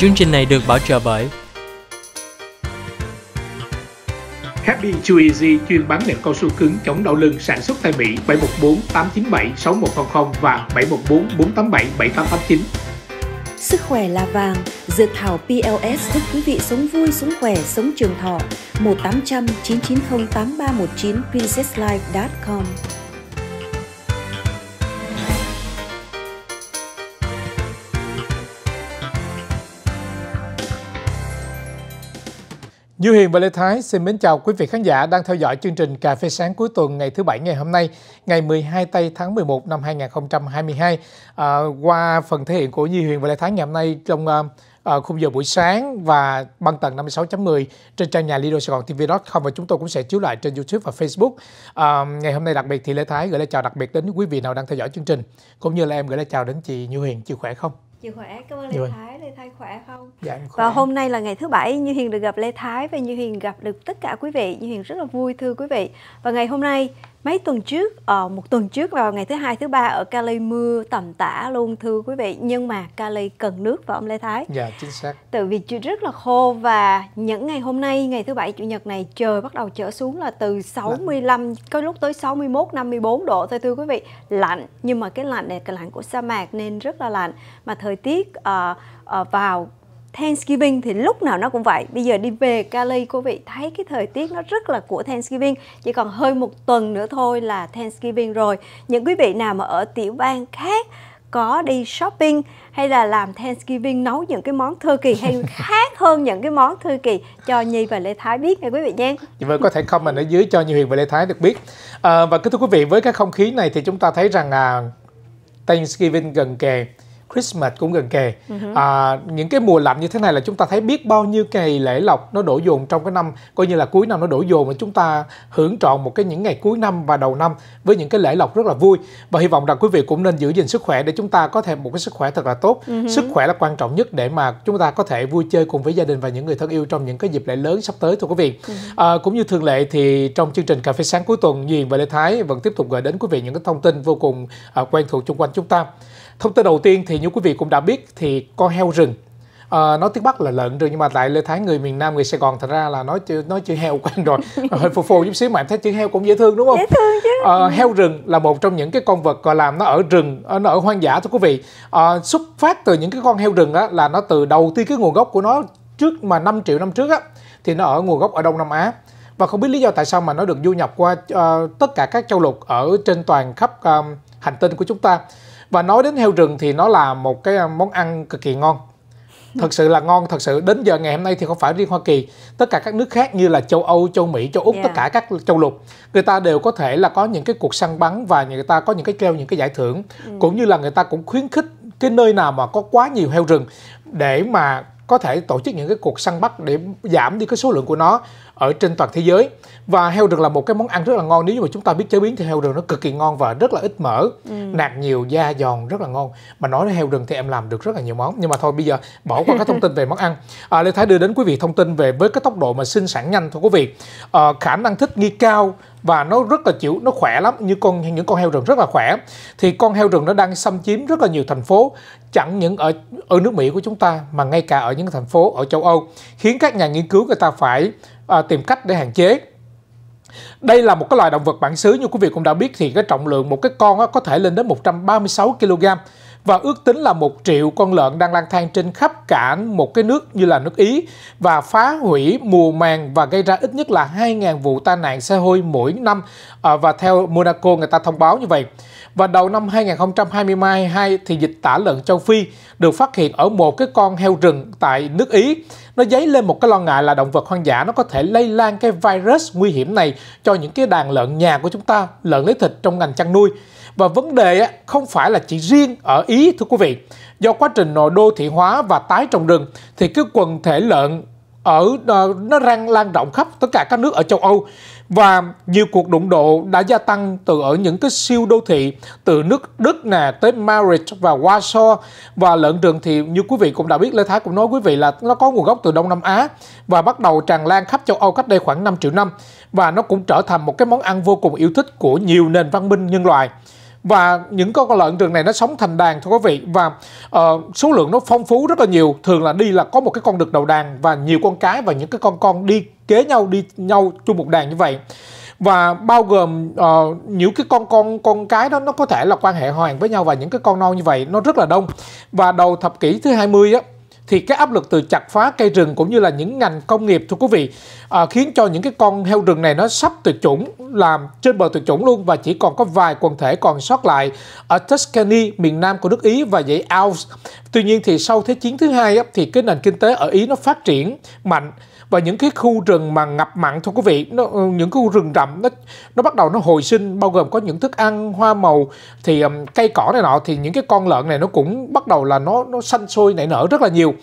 Chương trình này được bảo trợ bởi Happy Chew Easy chuyên bán nệm cao su cứng chống đau lưng sản xuất tại Mỹ 714 897 6100 và 714 487 7889. Sức khỏe là vàng, dược thảo PLS giúp quý vị sống vui, sống khỏe, sống trường thọ. 1 800 990 8319 princesslife.com Như Hiền và Lê Thái xin mến chào quý vị khán giả đang theo dõi chương trình Cà phê sáng cuối tuần ngày thứ Bảy ngày hôm nay, ngày 12 tây tháng 11 năm 2022. À, qua phần thể hiện của Như Hiền và Lê Thái ngày hôm nay trong uh, khung giờ buổi sáng và băng tầng 56.10 trên trang nhà Lido Sài Gòn TV.com và chúng tôi cũng sẽ chiếu lại trên YouTube và Facebook. À, ngày hôm nay đặc biệt thì Lê Thái gửi lời chào đặc biệt đến quý vị nào đang theo dõi chương trình, cũng như là em gửi lời chào đến chị Như Hiền, chị khỏe không? chị khỏe cảm ơn lê Rồi. Dạ vâng. thái lê thái khỏe không dạ em khỏe. và hôm nay là ngày thứ bảy như hiền được gặp lê thái và như hiền gặp được tất cả quý vị như hiền rất là vui thưa quý vị và ngày hôm nay mấy tuần trước ờ, một tuần trước vào ngày thứ hai thứ ba ở Cali mưa tầm tã luôn thưa quý vị nhưng mà Cali cần nước và ông Lê Thái dạ chính xác tại vì rất là khô và những ngày hôm nay ngày thứ bảy chủ nhật này trời bắt đầu trở xuống là từ 65 lạnh. có lúc tới 61 54 độ thôi thưa quý vị lạnh nhưng mà cái lạnh này là lạnh của sa mạc nên rất là lạnh mà thời tiết uh, uh, vào Thanksgiving thì lúc nào nó cũng vậy Bây giờ đi về Cali quý vị thấy cái thời tiết nó rất là của Thanksgiving Chỉ còn hơi một tuần nữa thôi là Thanksgiving rồi Những quý vị nào mà ở tiểu bang khác có đi shopping hay là làm Thanksgiving nấu những cái món thư kỳ hay khác hơn những cái món thư kỳ cho Nhi và Lê Thái biết nha quý vị nhé. Vâng, có thể comment ở dưới cho Nhi Huyền và Lê Thái được biết. À, và kính thưa quý vị, với cái không khí này thì chúng ta thấy rằng à, Thanksgiving gần kề Christmas cũng gần kề uh-huh. à, những cái mùa lạnh như thế này là chúng ta thấy biết bao nhiêu ngày lễ lộc nó đổ dồn trong cái năm coi như là cuối năm nó đổ dồn và chúng ta hưởng trọn một cái những ngày cuối năm và đầu năm với những cái lễ lộc rất là vui và hy vọng rằng quý vị cũng nên giữ gìn sức khỏe để chúng ta có thể một cái sức khỏe thật là tốt uh-huh. sức khỏe là quan trọng nhất để mà chúng ta có thể vui chơi cùng với gia đình và những người thân yêu trong những cái dịp lễ lớn sắp tới thưa quý vị uh-huh. à, cũng như thường lệ thì trong chương trình cà phê sáng cuối tuần Duyên và Lê Thái vẫn tiếp tục gửi đến quý vị những cái thông tin vô cùng uh, quen thuộc xung quanh chúng ta Thông tin đầu tiên thì như quý vị cũng đã biết thì con heo rừng À, nói tiếng Bắc là lợn rừng nhưng mà tại Lê Thái người miền Nam người Sài Gòn thật ra là nói chữ nói chữ heo quen rồi ờ, hơi phù phù chút xíu mà em thấy chữ heo cũng dễ thương đúng không? Dễ thương chứ. À, heo rừng là một trong những cái con vật gọi làm nó ở rừng nó ở hoang dã thưa quý vị. À, xuất phát từ những cái con heo rừng á là nó từ đầu tiên cái nguồn gốc của nó trước mà 5 triệu năm trước á thì nó ở nguồn gốc ở Đông Nam Á và không biết lý do tại sao mà nó được du nhập qua uh, tất cả các châu lục ở trên toàn khắp uh, hành tinh của chúng ta và nói đến heo rừng thì nó là một cái à, món ăn cực kỳ ngon thật sự là ngon thật sự đến giờ ngày hôm nay thì không phải riêng Hoa Kỳ tất cả các nước khác như là châu Âu châu Mỹ châu Úc yeah. tất dạ. cả các châu lục người ta đều có thể là có những cái cuộc săn bắn và người ta có những cái treo những cái giải thưởng ừ. cũng như là người ta cũng khuyến khích cái nơi nào mà có quá nhiều heo rừng để mà có thể tổ chức những cái cuộc săn bắt để giảm đi cái số lượng của nó ở trên toàn thế giới và heo rừng là một cái món ăn rất là ngon nếu như mà chúng ta biết chế biến thì heo rừng nó cực kỳ ngon và rất là ít mỡ ừ. nạc nhiều da giòn rất là ngon mà nói đến heo rừng thì em làm được rất là nhiều món nhưng mà thôi bây giờ bỏ qua các thông tin về món ăn à, lê thái đưa đến quý vị thông tin về với cái tốc độ mà sinh sản nhanh thôi quý vị à, khả năng thích nghi cao và nó rất là chịu nó khỏe lắm như con những con heo rừng rất là khỏe thì con heo rừng nó đang xâm chiếm rất là nhiều thành phố chẳng những ở ở nước Mỹ của chúng ta mà ngay cả ở những thành phố ở châu Âu khiến các nhà nghiên cứu người ta phải à, tìm cách để hạn chế đây là một cái loài động vật bản xứ như quý vị cũng đã biết thì cái trọng lượng một cái con có thể lên đến 136 kg và ước tính là một triệu con lợn đang lang thang trên khắp cả một cái nước như là nước Ý và phá hủy mùa màng và gây ra ít nhất là 2.000 vụ tai nạn xe hơi mỗi năm à, và theo Monaco người ta thông báo như vậy. Và đầu năm 2022 thì dịch tả lợn châu Phi được phát hiện ở một cái con heo rừng tại nước Ý. Nó dấy lên một cái lo ngại là động vật hoang dã nó có thể lây lan cái virus nguy hiểm này cho những cái đàn lợn nhà của chúng ta, lợn lấy thịt trong ngành chăn nuôi. Và vấn đề không phải là chỉ riêng ở Ý thưa quý vị. Do quá trình nội đô thị hóa và tái trồng rừng thì cái quần thể lợn ở ờ, nó răng lan rộng khắp tất cả các nước ở châu Âu và nhiều cuộc đụng độ đã gia tăng từ ở những cái siêu đô thị từ nước Đức nè tới Madrid và Warsaw và lợn rừng thì như quý vị cũng đã biết Lê Thái cũng nói quý vị là nó có nguồn gốc từ Đông Nam Á và bắt đầu tràn lan khắp châu Âu cách đây khoảng 5 triệu năm và nó cũng trở thành một cái món ăn vô cùng yêu thích của nhiều nền văn minh nhân loại và những con lợn rừng này nó sống thành đàn thưa quý vị và uh, số lượng nó phong phú rất là nhiều thường là đi là có một cái con đực đầu đàn và nhiều con cái và những cái con con đi kế nhau đi nhau chung một đàn như vậy và bao gồm uh, những cái con con con cái đó nó có thể là quan hệ hoàn với nhau và những cái con non như vậy nó rất là đông và đầu thập kỷ thứ 20 á thì cái áp lực từ chặt phá cây rừng cũng như là những ngành công nghiệp thưa quý vị à, khiến cho những cái con heo rừng này nó sắp tuyệt chủng làm trên bờ tuyệt chủng luôn và chỉ còn có vài quần thể còn sót lại ở Tuscany miền nam của nước Ý và dãy Alps. Tuy nhiên thì sau thế chiến thứ hai thì cái nền kinh tế ở Ý nó phát triển mạnh và những cái khu rừng mà ngập mặn thưa quý vị nó, ờ, những khu rừng rậm nó nó bắt đầu nó hồi sinh bao gồm có những thức ăn hoa màu thì um, cây cỏ này nọ thì những cái con lợn này nó cũng bắt đầu là nó nó xanh sôi nảy nở rất là nhiều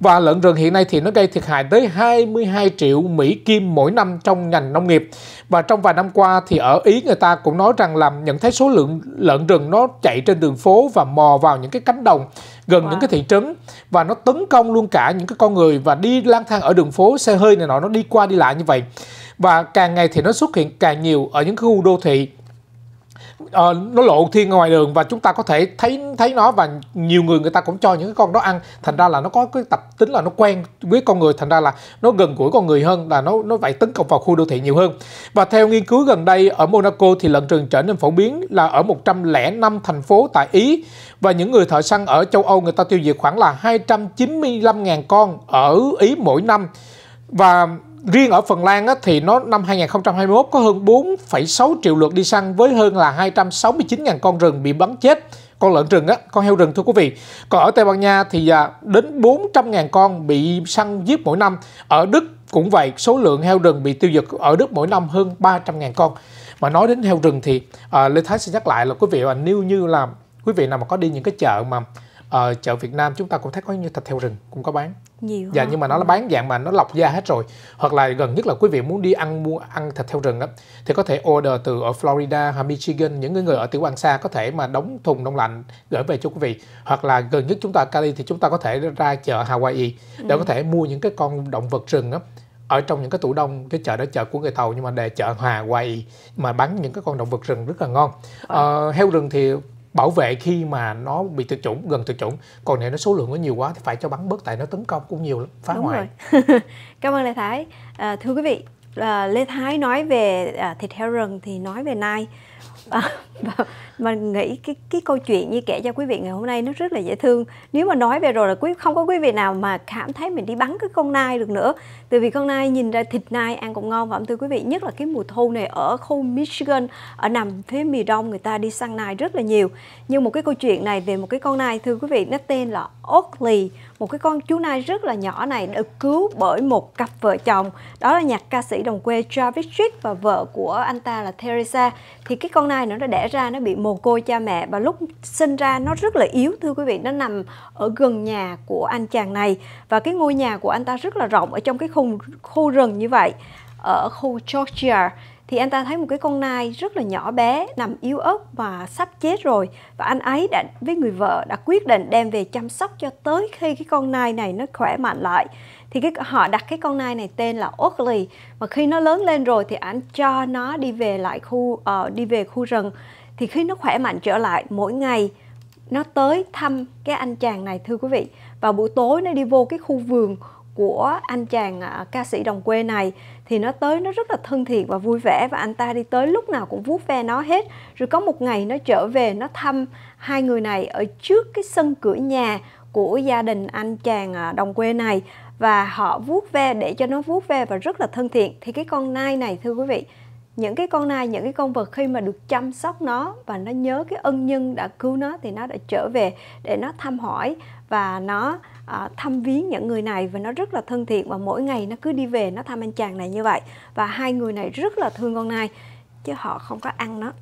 và lợn rừng hiện nay thì nó gây thiệt hại tới 22 triệu Mỹ Kim mỗi năm trong ngành nông nghiệp. Và trong vài năm qua thì ở Ý người ta cũng nói rằng là nhận thấy số lượng lợn rừng nó chạy trên đường phố và mò vào những cái cánh đồng gần wow. những cái thị trấn và nó tấn công luôn cả những cái con người và đi lang thang ở đường phố xe hơi này nọ nó đi qua đi lại như vậy và càng ngày thì nó xuất hiện càng nhiều ở những khu đô thị uh, nó lộ thiên ngoài đường và chúng ta có thể thấy thấy nó và nhiều người người ta cũng cho những cái con đó ăn thành ra là nó có cái tập tính là nó quen với con người thành ra là nó gần gũi con người hơn là nó nó vậy tấn công vào khu đô thị nhiều hơn và theo nghiên cứu gần đây ở Monaco thì lợn rừng trở nên phổ biến là ở 105 thành phố tại Ý và những người thợ săn ở châu Âu người ta tiêu diệt khoảng là 295.000 con ở Ý mỗi năm và riêng ở Phần Lan á, thì nó năm 2021 có hơn 4,6 triệu lượt đi săn với hơn là 269.000 con rừng bị bắn chết con lợn rừng á, con heo rừng thưa quý vị. Còn ở Tây Ban Nha thì à, đến 400.000 con bị săn giết mỗi năm. Ở Đức cũng vậy, số lượng heo rừng bị tiêu diệt ở Đức mỗi năm hơn 300.000 con. Mà nói đến heo rừng thì à, Lê Thái sẽ nhắc lại là quý vị và nếu như là quý vị nào mà có đi những cái chợ mà à, chợ Việt Nam chúng ta cũng thấy có như thịt heo rừng cũng có bán nhiều dạ hơn. nhưng mà nó là bán dạng mà nó lọc da hết rồi hoặc là gần nhất là quý vị muốn đi ăn mua ăn thịt theo rừng á thì có thể order từ ở Florida hoặc Michigan những người ở tiểu bang xa có thể mà đóng thùng đông lạnh gửi về cho quý vị hoặc là gần nhất chúng ta ở Cali thì chúng ta có thể ra chợ Hawaii để ừ. có thể mua những cái con động vật rừng á ở trong những cái tủ đông cái chợ đó chợ của người tàu nhưng mà để chợ Hòa Quầy mà bán những cái con động vật rừng rất là ngon ờ, heo rừng thì bảo vệ khi mà nó bị tuyệt chủng gần tuyệt chủng còn nếu nó số lượng nó nhiều quá thì phải cho bắn bớt tại nó tấn công cũng nhiều lắm, phá Đúng hoại cảm ơn lê thái à, thưa quý vị à, lê thái nói về à, thịt heo rừng thì nói về nai à, Vâng, mà nghĩ cái cái câu chuyện như kể cho quý vị ngày hôm nay nó rất là dễ thương nếu mà nói về rồi là quý không có quý vị nào mà cảm thấy mình đi bắn cái con nai được nữa từ vì con nai nhìn ra thịt nai ăn cũng ngon và thưa quý vị nhất là cái mùa thu này ở khu Michigan ở nằm phía miền đông người ta đi săn nai rất là nhiều nhưng một cái câu chuyện này về một cái con nai thưa quý vị nó tên là Oakley một cái con chú nai rất là nhỏ này được cứu bởi một cặp vợ chồng đó là nhạc ca sĩ đồng quê Travis Tritt và vợ của anh ta là Teresa thì cái con nai nó đã đẻ ra nó bị mồ côi cha mẹ và lúc sinh ra nó rất là yếu thưa quý vị nó nằm ở gần nhà của anh chàng này và cái ngôi nhà của anh ta rất là rộng ở trong cái khu khu rừng như vậy ở khu Georgia thì anh ta thấy một cái con nai rất là nhỏ bé nằm yếu ớt và sắp chết rồi và anh ấy đã với người vợ đã quyết định đem về chăm sóc cho tới khi cái con nai này nó khỏe mạnh lại thì cái họ đặt cái con nai này tên là Oakley mà khi nó lớn lên rồi thì anh cho nó đi về lại khu uh, đi về khu rừng thì khi nó khỏe mạnh trở lại mỗi ngày nó tới thăm cái anh chàng này thưa quý vị và buổi tối nó đi vô cái khu vườn của anh chàng à, ca sĩ đồng quê này thì nó tới nó rất là thân thiện và vui vẻ và anh ta đi tới lúc nào cũng vuốt ve nó hết rồi có một ngày nó trở về nó thăm hai người này ở trước cái sân cửa nhà của gia đình anh chàng à, đồng quê này và họ vuốt ve để cho nó vuốt ve và rất là thân thiện thì cái con nai này thưa quý vị những cái con này những cái con vật khi mà được chăm sóc nó và nó nhớ cái ân nhân đã cứu nó thì nó đã trở về để nó thăm hỏi và nó à, thăm viếng những người này và nó rất là thân thiện và mỗi ngày nó cứ đi về nó thăm anh chàng này như vậy và hai người này rất là thương con nai chứ họ không có ăn nó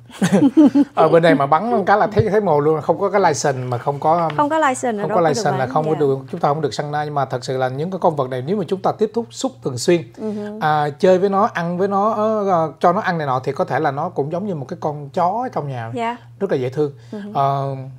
ở ờ, bên đây mà bắn cái là thấy thấy mồ luôn không có cái license mà không có không có license không có license là không có được chúng ta không được săn na nhưng mà thật sự là những cái con vật này nếu mà chúng ta tiếp xúc xúc thường xuyên uh-huh. à, chơi với nó ăn với nó uh, cho nó ăn này nọ thì có thể là nó cũng giống như một cái con chó trong nhà yeah. Dạ. rất là dễ thương uh-huh. à,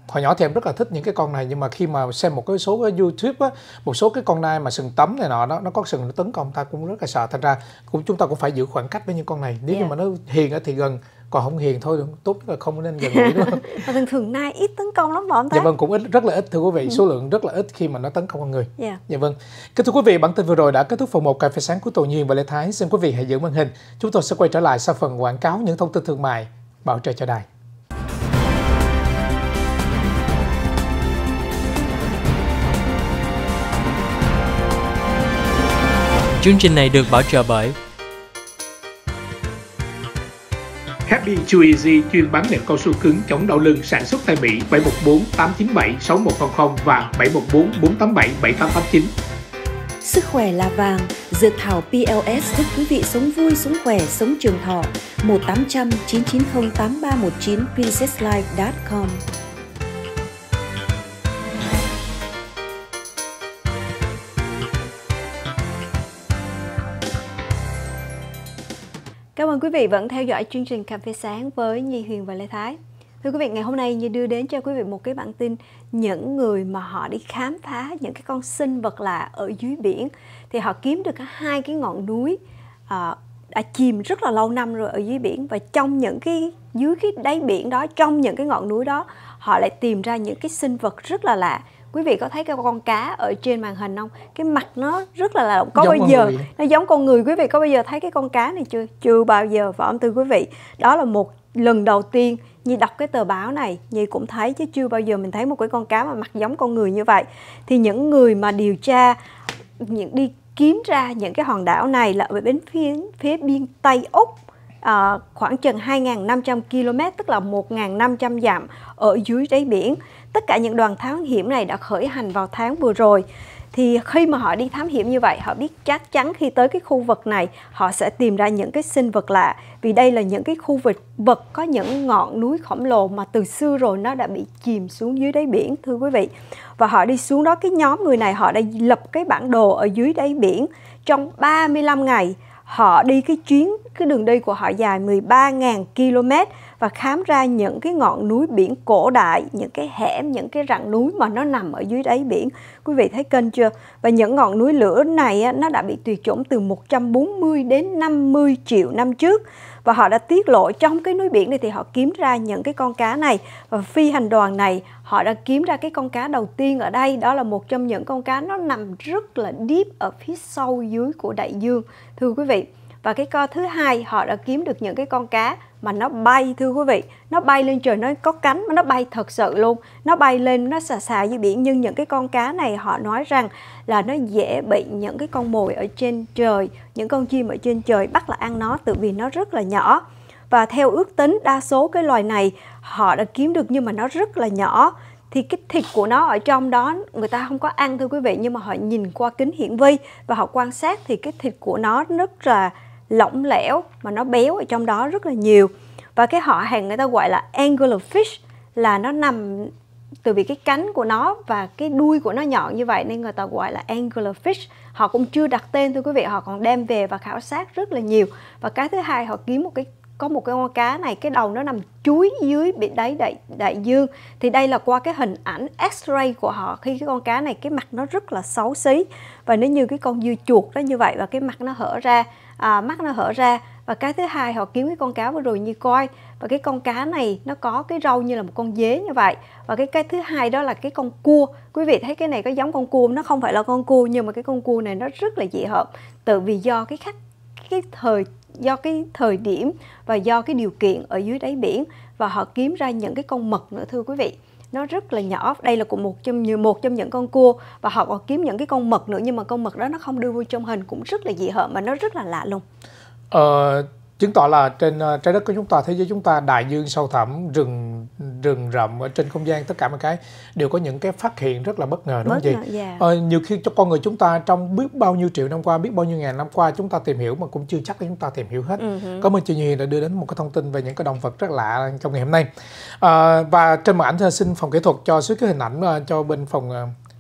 hồi nhỏ thì em rất là thích những cái con này nhưng mà khi mà xem một cái số cái youtube á, một số cái con nai mà sừng tấm này nọ nó nó có sừng nó tấn công ta cũng rất là sợ thành ra cũng chúng ta cũng phải giữ khoảng cách với những con này nếu yeah. như dạ. mà nó hiền thì thì gần còn không hiền thôi tốt là không nên gần gũi đúng không? Và thường thường nay ít tấn công lắm bọn ta. Dạ vâng cũng ít rất là ít thưa quý vị, ừ. số lượng rất là ít khi mà nó tấn công con người. Yeah. Dạ. dạ vâng. Kính thưa quý vị, bản tin vừa rồi đã kết thúc phần một cà phê sáng của Tổ Nhiên và Lê Thái. Xin quý vị hãy giữ màn hình. Chúng tôi sẽ quay trở lại sau phần quảng cáo những thông tin thương mại bảo trợ cho đài. Chương trình này được bảo trợ bởi Happy Chew Easy chuyên bán nệm cao su cứng chống đau lưng sản xuất tại Mỹ 714 897 6100 và 714 487 7889. Sức khỏe là vàng, dược thảo PLS giúp quý vị sống vui, sống khỏe, sống trường thọ. 1 800 990 8319 princesslife.com quý vị vẫn theo dõi chương trình Cà phê sáng với Nhi Huyền và Lê Thái. Thưa quý vị, ngày hôm nay Nhi đưa đến cho quý vị một cái bản tin những người mà họ đi khám phá những cái con sinh vật lạ ở dưới biển thì họ kiếm được hai cái ngọn núi à, đã chìm rất là lâu năm rồi ở dưới biển và trong những cái dưới cái đáy biển đó trong những cái ngọn núi đó họ lại tìm ra những cái sinh vật rất là lạ quý vị có thấy cái con cá ở trên màn hình không cái mặt nó rất là là có giống bao giờ nó giống con người quý vị có bao giờ thấy cái con cá này chưa chưa bao giờ phải không thưa quý vị đó là một lần đầu tiên như đọc cái tờ báo này như cũng thấy chứ chưa bao giờ mình thấy một cái con cá mà mặt giống con người như vậy Thì những người mà điều tra những đi kiếm ra những cái hòn đảo này là ở bên phía, phía biên Tây Úc à, khoảng chừng 2.500 km tức là 1.500 dặm ở dưới đáy biển tất cả những đoàn thám hiểm này đã khởi hành vào tháng vừa rồi thì khi mà họ đi thám hiểm như vậy họ biết chắc chắn khi tới cái khu vực này họ sẽ tìm ra những cái sinh vật lạ vì đây là những cái khu vực vật có những ngọn núi khổng lồ mà từ xưa rồi nó đã bị chìm xuống dưới đáy biển thưa quý vị và họ đi xuống đó cái nhóm người này họ đã lập cái bản đồ ở dưới đáy biển trong 35 ngày họ đi cái chuyến cái đường đi của họ dài 13.000 km và khám ra những cái ngọn núi biển cổ đại, những cái hẻm, những cái rặng núi mà nó nằm ở dưới đáy biển. Quý vị thấy kênh chưa? Và những ngọn núi lửa này nó đã bị tuyệt chủng từ 140 đến 50 triệu năm trước và họ đã tiết lộ trong cái núi biển này thì họ kiếm ra những cái con cá này và phi hành đoàn này họ đã kiếm ra cái con cá đầu tiên ở đây đó là một trong những con cá nó nằm rất là deep ở phía sâu dưới của đại dương thưa quý vị và cái co thứ hai họ đã kiếm được những cái con cá mà nó bay thưa quý vị nó bay lên trời nó có cánh mà nó bay thật sự luôn nó bay lên nó xà xà dưới biển nhưng những cái con cá này họ nói rằng là nó dễ bị những cái con mồi ở trên trời những con chim ở trên trời bắt là ăn nó tự vì nó rất là nhỏ và theo ước tính đa số cái loài này họ đã kiếm được nhưng mà nó rất là nhỏ thì cái thịt của nó ở trong đó người ta không có ăn thưa quý vị nhưng mà họ nhìn qua kính hiển vi và họ quan sát thì cái thịt của nó rất là lỏng lẻo mà nó béo ở trong đó rất là nhiều và cái họ hàng người ta gọi là angular fish là nó nằm từ vì cái cánh của nó và cái đuôi của nó nhọn như vậy nên người ta gọi là angular fish họ cũng chưa đặt tên thưa quý vị họ còn đem về và khảo sát rất là nhiều và cái thứ hai họ kiếm một cái có một cái con cá này cái đầu nó nằm chuối dưới biển đáy đại đại dương thì đây là qua cái hình ảnh x-ray của họ khi cái con cá này cái mặt nó rất là xấu xí và nếu như cái con dưa chuột đó như vậy và cái mặt nó hở ra à, mắt nó hở ra và cái thứ hai họ kiếm cái con cá vừa rồi như coi và cái con cá này nó có cái râu như là một con dế như vậy và cái cái thứ hai đó là cái con cua quý vị thấy cái này có giống con cua nó không phải là con cua nhưng mà cái con cua này nó rất là dị hợp tự vì do cái khắc cái thời do cái thời điểm và do cái điều kiện ở dưới đáy biển và họ kiếm ra những cái con mực nữa thưa quý vị nó rất là nhỏ đây là cũng một trong như một trong những con cua và họ còn kiếm những cái con mực nữa nhưng mà con mực đó nó không đưa vô trong hình cũng rất là dị hợm mà nó rất là lạ luôn uh ờ, chứng tỏ là trên ờ, trái đất của chúng ta thế giới chúng ta đại dương sâu thẳm rừng rừng rậm ở trên không gian tất cả mọi cái đều có những cái phát hiện rất là bất ngờ đúng bất không chị yeah. Dạ. ờ, nhiều khi cho con người chúng ta trong biết bao nhiêu triệu năm qua biết bao nhiêu ngàn năm qua chúng ta tìm hiểu mà cũng chưa chắc là chúng ta tìm hiểu hết uh-huh. cảm ơn chị Nhi đã đưa đến một cái thông tin về những cái động vật rất lạ trong ngày hôm nay à, và trên màn ảnh ờ, xin phòng kỹ thuật cho xuất cái hình ảnh cho bên phòng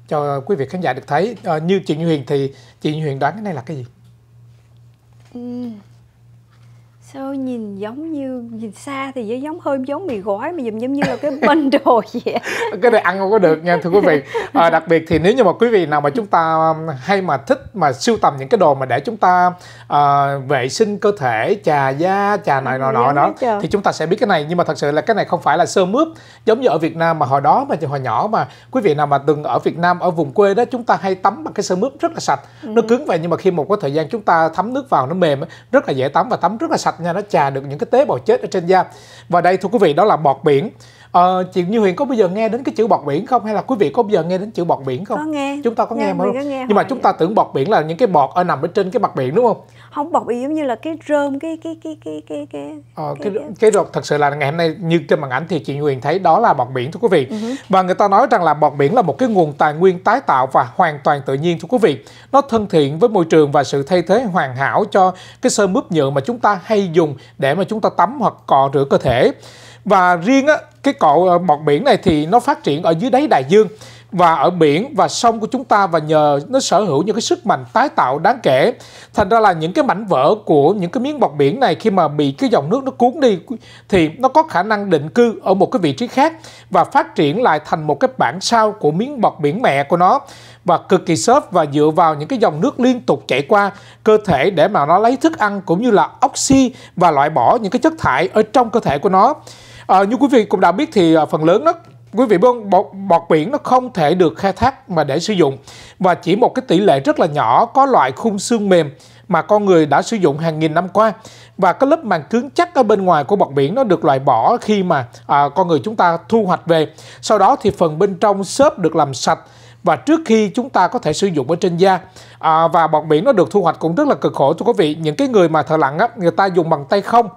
cho quý vị khán giả được thấy à, như chị Như Huyền thì chị Như Huyền đoán cái này là cái gì uhm sao nhìn giống như nhìn xa thì giống hơi giống mì gói mà dùm giống như là cái bên đồ vậy cái này ăn không có được nha thưa quý vị à, đặc biệt thì nếu như mà quý vị nào mà chúng ta um, hay mà thích mà sưu tầm những cái đồ mà để chúng ta à, vệ sinh cơ thể trà da trà này nọ nọ đó thì chúng ta sẽ biết cái này nhưng mà thật sự là cái này không phải là sơ mướp giống như ở Việt Nam mà hồi đó mà hồi nhỏ mà quý vị nào mà từng ở Việt Nam ở vùng quê đó chúng ta hay tắm bằng cái sơ mướp rất là sạch ừ. nó cứng vậy nhưng mà khi một cái thời gian chúng ta thấm nước vào nó mềm rất là dễ tắm và tắm rất là sạch nha nó trà được những cái tế bào chết ở trên da và đây thưa quý vị đó là bọt biển Ờ, chị Như Huyền có bây giờ nghe đến cái chữ bọt biển không hay là quý vị có bây giờ nghe đến chữ bọt biển không? Có nghe. Chúng ta có nghe, nghe dạ, mà. Có nghe Nhưng mà chúng ta tưởng bọt biển là những cái bọt ở nằm ở trên cái mặt biển đúng không? Không bọt biển giống như là cái rơm cái cái cái cái cái cái ờ, cái cái, cái thật sự là ngày hôm nay như trên màn ảnh thì chị như Huyền thấy đó là bọt biển thưa quý vị. Uh-huh. Và người ta nói rằng là bọt biển là một cái nguồn tài nguyên tái tạo và hoàn toàn tự nhiên thưa quý vị. Nó thân thiện với môi trường và sự thay thế hoàn hảo cho cái sơ mướp nhựa mà chúng ta hay dùng để mà chúng ta tắm hoặc cọ rửa cơ thể và riêng á, cái cọ ờ, mọt biển này thì nó phát triển ở dưới đáy đại dương và ở biển và sông của chúng ta và nhờ nó sở hữu những cái sức mạnh tái tạo đáng kể thành ra là những cái mảnh vỡ của những cái miếng bọt biển này khi mà bị cái dòng nước nó cuốn đi thì nó có khả năng định cư ở một cái vị trí khác và phát triển lại thành một cái bản sao của miếng bọt biển mẹ của nó và cực kỳ xốp và dựa vào những cái dòng nước liên tục chảy qua cơ thể để mà nó lấy thức ăn cũng như là oxy và loại bỏ những cái chất thải ở trong cơ thể của nó à, như quý vị cũng đã biết thì à, phần lớn nó quý vị biết không, bọt, bọt biển nó không thể được khai thác mà để sử dụng và chỉ một cái tỷ lệ rất là nhỏ có loại khung xương mềm mà con người đã sử dụng hàng nghìn năm qua và cái lớp màng cứng chắc ở bên ngoài của bọt biển nó được loại bỏ khi mà à, con người chúng ta thu hoạch về sau đó thì phần bên trong xốp được làm sạch và trước khi chúng ta có thể sử dụng ở trên da à, và bọt biển nó được thu hoạch cũng rất là cực khổ thưa quý vị những cái người mà thợ lặn á người ta dùng bằng tay không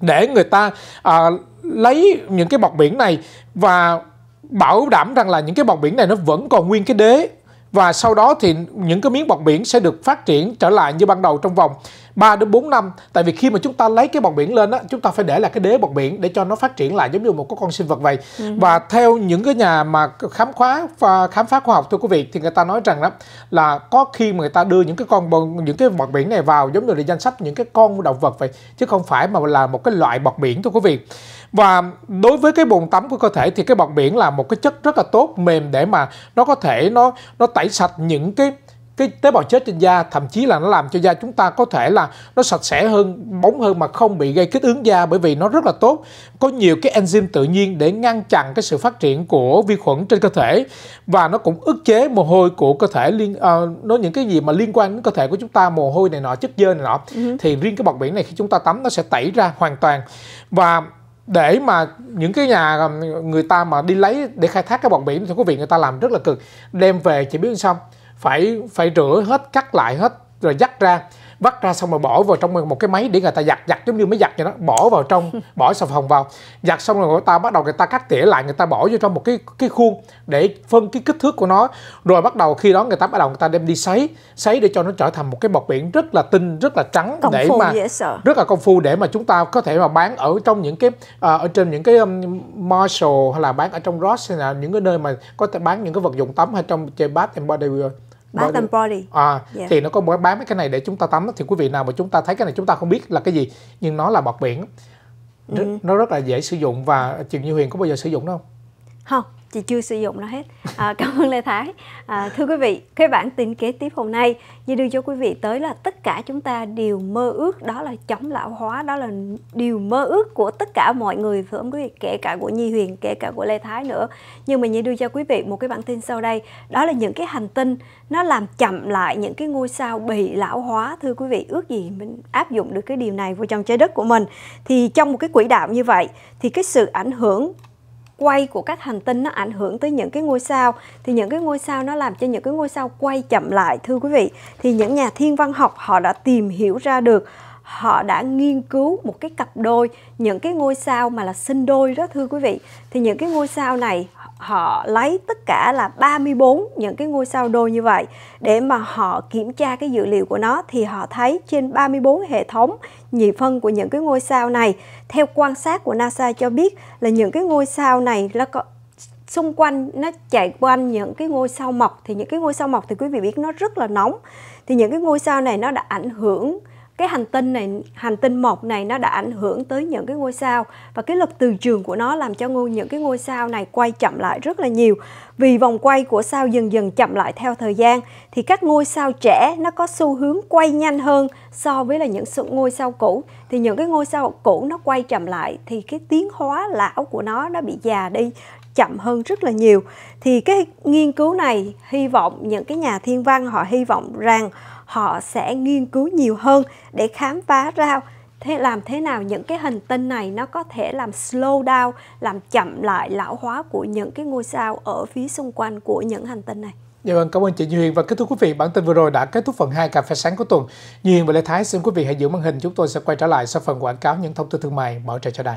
để người ta à, lấy những cái bọt biển này và bảo đảm rằng là những cái bọt biển này nó vẫn còn nguyên cái đế và sau đó thì những cái miếng bọt biển sẽ được phát triển trở lại như ban đầu trong vòng 3 đến 4 năm tại vì khi mà chúng ta lấy cái bọt biển lên á chúng ta phải để là cái đế bọt biển để cho nó phát triển lại giống như một cái con sinh vật vậy ừ. và theo những cái nhà mà khám khóa và khám phá khoa học thưa quý vị thì người ta nói rằng đó là có khi mà người ta đưa những cái con những cái bọt biển này vào giống như là danh sách những cái con động vật vậy chứ không phải mà là một cái loại bọt biển thưa quý vị và đối với cái bồn tắm của cơ thể thì cái bọt biển là một cái chất rất là tốt mềm để mà nó có thể nó nó tẩy sạch những cái cái tế bào chết trên da thậm chí là nó làm cho da chúng ta có thể là nó sạch sẽ hơn bóng hơn mà không bị gây kích ứng da bởi vì nó rất là tốt có nhiều cái enzyme tự nhiên để ngăn chặn cái sự phát triển của vi khuẩn trên cơ thể và nó cũng ức chế mồ hôi của cơ thể liên uh, nó những cái gì mà liên quan đến cơ thể của chúng ta mồ hôi này nọ chất dơ này nọ uh-huh. thì riêng cái bọt biển này khi chúng ta tắm nó sẽ tẩy ra hoàn toàn và để mà những cái nhà người ta mà đi lấy để khai thác cái bọt biển thì quý vị người ta làm rất là cực đem về chỉ biết xong phải phải rửa hết cắt lại hết rồi dắt ra vắt ra xong rồi bỏ vào trong một cái máy để người ta giặt giặt giống như máy giặt vậy đó bỏ vào trong bỏ xà phòng vào giặt xong rồi người ta bắt đầu người ta cắt tỉa lại người ta bỏ vô trong một cái cái khuôn để phân cái kích thước của nó rồi bắt đầu khi đó người ta bắt đầu người ta đem đi sấy sấy để cho nó trở thành một cái bọc biển rất là tinh rất là trắng công để mà rất là công phu để mà chúng ta có thể mà bán ở trong những cái ờ, ở trên những cái um, Marshall hay là bán ở trong Ross hay là những cái nơi mà có thể bán những cái vật dụng tắm hay trong chơi bath and body wear bath and body à, yeah. Dạ. thì nó có một mấy cái này để chúng ta tắm thì quý vị nào mà chúng ta thấy cái này chúng ta không biết là cái gì nhưng nó là bọt biển nó, ừ. nó rất là dễ sử dụng và chị như huyền có bao giờ sử dụng nó không không chị chưa sử dụng nó hết à, cảm ơn lê thái à, thưa quý vị cái bản tin kế tiếp hôm nay như đưa cho quý vị tới là tất cả chúng ta đều mơ ước đó là chống lão hóa đó là điều mơ ước của tất cả mọi người thưa không quý vị kể cả của nhi huyền kể cả của lê thái nữa nhưng mà như đưa cho quý vị một cái bản tin sau đây đó là những cái hành tinh nó làm chậm lại những cái ngôi sao bị lão hóa thưa quý vị ước gì mình áp dụng được cái điều này vào trong trái đất của mình thì trong một cái quỹ đạo như vậy thì cái sự ảnh hưởng quay của các hành tinh nó ảnh hưởng tới những cái ngôi sao thì những cái ngôi sao nó làm cho những cái ngôi sao quay chậm lại thưa quý vị thì những nhà thiên văn học họ đã tìm hiểu ra được họ đã nghiên cứu một cái cặp đôi những cái ngôi sao mà là sinh đôi đó thưa quý vị thì những cái ngôi sao này họ lấy tất cả là 34 những cái ngôi sao đôi như vậy để mà họ kiểm tra cái dữ liệu của nó thì họ thấy trên 34 hệ thống nhị phân của những cái ngôi sao này theo quan sát của NASA cho biết là những cái ngôi sao này nó có xung quanh nó chạy quanh những cái ngôi sao mọc thì những cái ngôi sao mọc thì quý vị biết nó rất là nóng thì những cái ngôi sao này nó đã ảnh hưởng cái hành tinh này hành tinh mộc này nó đã ảnh hưởng tới những cái ngôi sao và cái lực từ trường của nó làm cho ngôi những cái ngôi sao này quay chậm lại rất là nhiều vì vòng quay của sao dần dần chậm lại theo thời gian thì các ngôi sao trẻ nó có xu hướng quay nhanh hơn so với là những ngôi sao cũ thì những cái ngôi sao cũ nó quay chậm lại thì cái tiến hóa lão của nó nó bị già đi chậm hơn rất là nhiều thì cái nghiên cứu này hy vọng những cái nhà thiên văn họ hy vọng rằng họ sẽ nghiên cứu nhiều hơn để khám phá ra thế làm thế nào những cái hành tinh này nó có thể làm slow down làm chậm lại lão hóa của những cái ngôi sao ở phía xung quanh của những hành tinh này Dạ vâng, cảm ơn chị Như Huyền và kết thúc quý vị bản tin vừa rồi đã kết thúc phần 2 cà phê sáng của tuần. Như Huyền và Lê Thái xin quý vị hãy giữ màn hình, chúng tôi sẽ quay trở lại sau phần quảng cáo những thông tin thương mại mở trợ cho đài.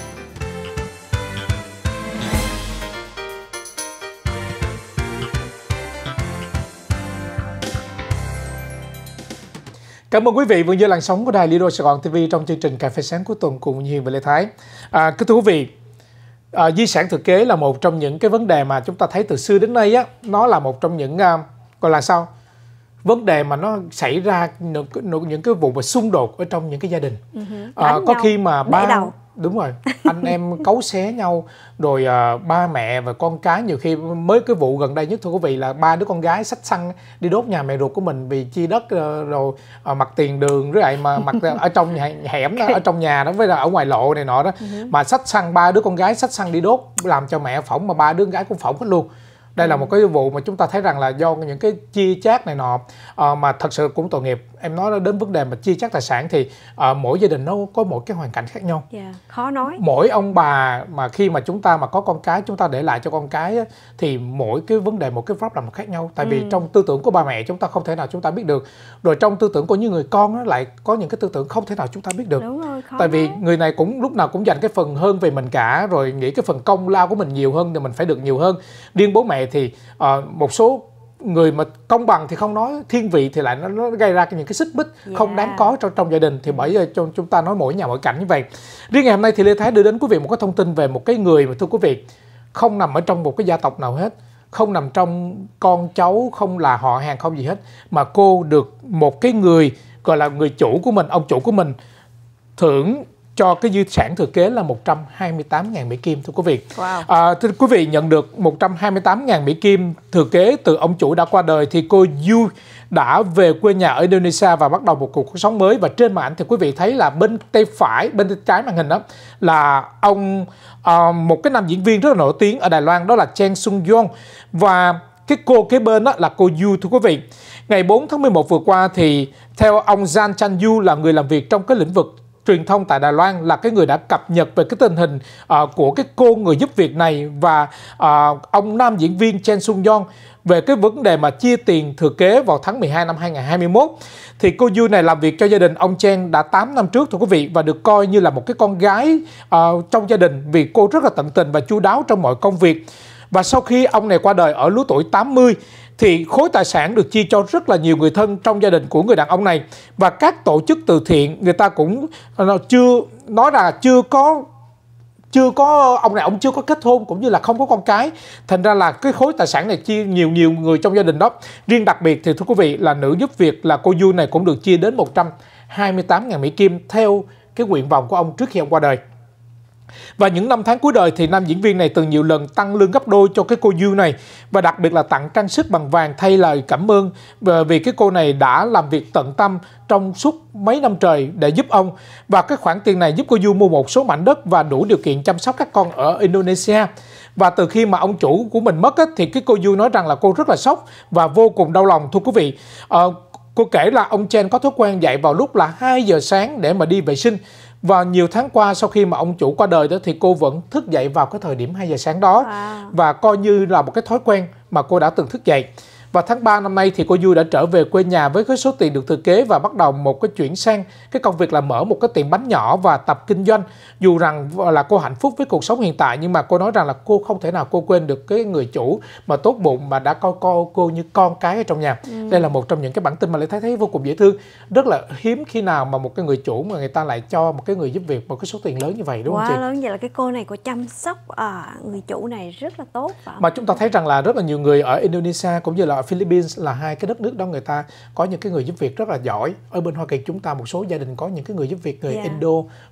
Cảm ơn quý vị vừa như làn sóng của đài Lido Sài Gòn TV trong chương trình Cà phê sáng cuối tuần cùng Nhiên và Lê Thái. À, kính thưa quý vị, à, di sản thừa kế là một trong những cái vấn đề mà chúng ta thấy từ xưa đến nay á, nó là một trong những à, gọi là sao? Vấn đề mà nó xảy ra những, những cái vụ mà xung đột ở trong những cái gia đình. Ừ à, có khi mà ba đúng rồi anh em cấu xé nhau rồi à, ba mẹ và con cái nhiều khi mới cái vụ gần đây nhất thưa quý vị là ba đứa con gái sách xăng đi đốt nhà mẹ ruột của mình vì chia đất ờ, rồi à, mặt tiền đường với lại mà mặt à, ở trong nhà, hẻm đó, ở trong nhà đó với là ở ngoài lộ này nọ đó ừ mà sách xăng ba đứa con gái sách xăng đi đốt làm cho mẹ phỏng mà ba đứa con gái cũng phỏng hết luôn đây là ừ. một cái vụ mà chúng ta thấy rằng là do những cái chia chác này nọ ờ, mà thật sự cũng tội nghiệp em nói đến vấn đề mà chia chác tài sản thì ờ, mỗi gia đình nó có một cái hoàn cảnh khác nhau yeah, dạ, khó nói mỗi ông bà mà khi mà chúng ta mà có con cái chúng ta để lại cho con cái thì mỗi cái vấn đề một cái pháp problem khác nhau tại vì ừ. trong tư tưởng của ba mẹ chúng ta không thể nào chúng ta biết được rồi trong tư tưởng của những người con nó lại có những cái tư tưởng không thể nào chúng ta biết được Đúng rồi, khó tại vì người này cũng lúc nào cũng dành cái phần hơn về mình cả rồi nghĩ cái phần công lao của mình nhiều hơn thì mình phải được nhiều hơn riêng bố mẹ này thì uh, một số người mà công bằng thì không nói thiên vị thì lại nó, nó gây ra những cái xích bích yeah. không đáng có trong trong gia đình thì bởi giờ cho chúng ta nói mỗi nhà mỗi cảnh như vậy riêng ngày hôm nay thì lê thái đưa đến quý vị một cái thông tin về một cái người mà thưa quý vị không nằm ở trong một cái gia tộc nào hết không nằm trong con cháu không là họ hàng không gì hết mà cô được một cái người gọi là người chủ của mình ông chủ của mình thưởng cho cái di sản thừa kế là 128.000 Mỹ Kim thưa quý vị. Wow. À, thưa quý vị nhận được 128.000 Mỹ Kim thừa kế từ ông chủ đã qua đời thì cô Yu đã về quê nhà ở Indonesia và bắt đầu một cuộc sống mới và trên màn ảnh thì quý vị thấy là bên tay phải bên tay trái màn hình đó là ông à, một cái nam diễn viên rất là nổi tiếng ở Đài Loan đó là Chen Sung Yong và cái cô kế bên đó là cô Yu thưa quý vị. Ngày 4 tháng 11 vừa qua thì theo ông Chan Yu là người làm việc trong cái lĩnh vực truyền thông tại Đài Loan là cái người đã cập nhật về cái tình hình uh, của cái cô người giúp việc này và uh, ông nam diễn viên Chen Sung Yong về cái vấn đề mà chia tiền thừa kế vào tháng 12 năm 2021 thì cô Du này làm việc cho gia đình ông Chen đã 8 năm trước thưa quý vị và được coi như là một cái con gái uh, trong gia đình vì cô rất là tận tình và chu đáo trong mọi công việc và sau khi ông này qua đời ở lứa tuổi 80 thì khối tài sản được chia cho rất là nhiều người thân trong gia đình của người đàn ông này và các tổ chức từ thiện người ta cũng ờ, chưa nói là chưa có chưa có ông này ông chưa có kết hôn cũng như là không có con cái thành ra là cái khối tài sản này chia nhiều nhiều người trong gia đình đó riêng đặc biệt thì thưa quý vị là nữ giúp việc là cô Du này cũng được chia đến 128.000 Mỹ Kim theo cái nguyện vọng của ông trước khi ông qua đời và những năm tháng cuối đời thì nam diễn viên này từng nhiều lần tăng lương gấp đôi cho cái cô Dương này và đặc biệt là tặng trang sức bằng vàng thay lời cảm ơn ờ, vì cái cô này đã làm việc tận tâm trong suốt mấy năm trời để giúp ông và cái khoản tiền này giúp cô Du mua một số mảnh đất và đủ điều kiện chăm sóc các con ở Indonesia. Và từ khi mà ông chủ của mình mất ấy, thì cái cô Du nói rằng là cô rất là sốc và vô cùng đau lòng thưa quý vị. Ờ, Cô kể là ông Chen có thói quen dậy vào lúc là 2 giờ sáng để mà đi vệ sinh và nhiều tháng qua sau khi mà ông chủ qua đời đó thì cô vẫn thức dậy vào cái thời điểm 2 giờ sáng đó wow. và coi như là một cái thói quen mà cô đã từng thức dậy và tháng 3 năm nay thì cô Du đã trở về quê nhà với cái số tiền được thừa kế và bắt đầu một cái chuyển sang cái công việc là mở một cái tiệm bánh nhỏ và tập kinh doanh. Dù rằng là cô hạnh phúc với cuộc sống hiện tại nhưng mà cô nói rằng là cô không thể nào cô quên được cái người chủ mà tốt bụng mà đã coi cô cô như con cái ở trong nhà. Ừ. Đây là một trong những cái bản tin mà lại thấy thấy vô cùng dễ thương. Rất là hiếm khi nào mà một cái người chủ mà người ta lại cho một cái người giúp việc một cái số tiền lớn như vậy đúng Quá không chị? Quá lớn vậy là cái cô này cô chăm sóc à, người chủ này rất là tốt. Phải Mà chúng ta thấy rằng là rất là nhiều người ở Indonesia cũng như là Philippines là hai cái đất nước đó người ta có những cái người giúp việc rất là giỏi ở bên Hoa Kỳ chúng ta một số gia đình có những cái người giúp việc người yeah. Dạ. Indo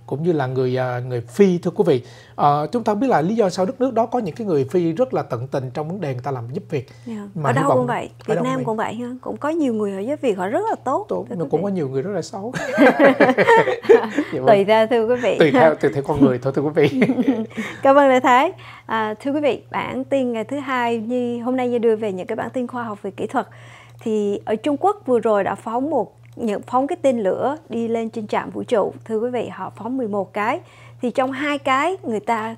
cũng như là người à, người phi thưa quý vị à, chúng ta biết là lý do sao đất nước đó có những cái người phi rất là tận tình trong vấn đề người ta làm giúp việc yeah. Dạ. mà ở đâu vọng, cũng vậy việt nam cũng vậy ha cũng có nhiều người ở giúp việc họ rất là tốt tốt nhưng cũng có nhiều người rất là xấu dạ vâng. tùy theo thưa quý vị tùy theo tùy theo con người thôi thưa quý vị cảm ơn lê thái à, thưa quý vị bản tin ngày thứ hai như hôm nay như đưa về những cái bản tin khoa học về kỹ thuật thì ở Trung Quốc vừa rồi đã phóng một những phóng cái tên lửa đi lên trên trạm vũ trụ thưa quý vị họ phóng 11 cái thì trong hai cái người ta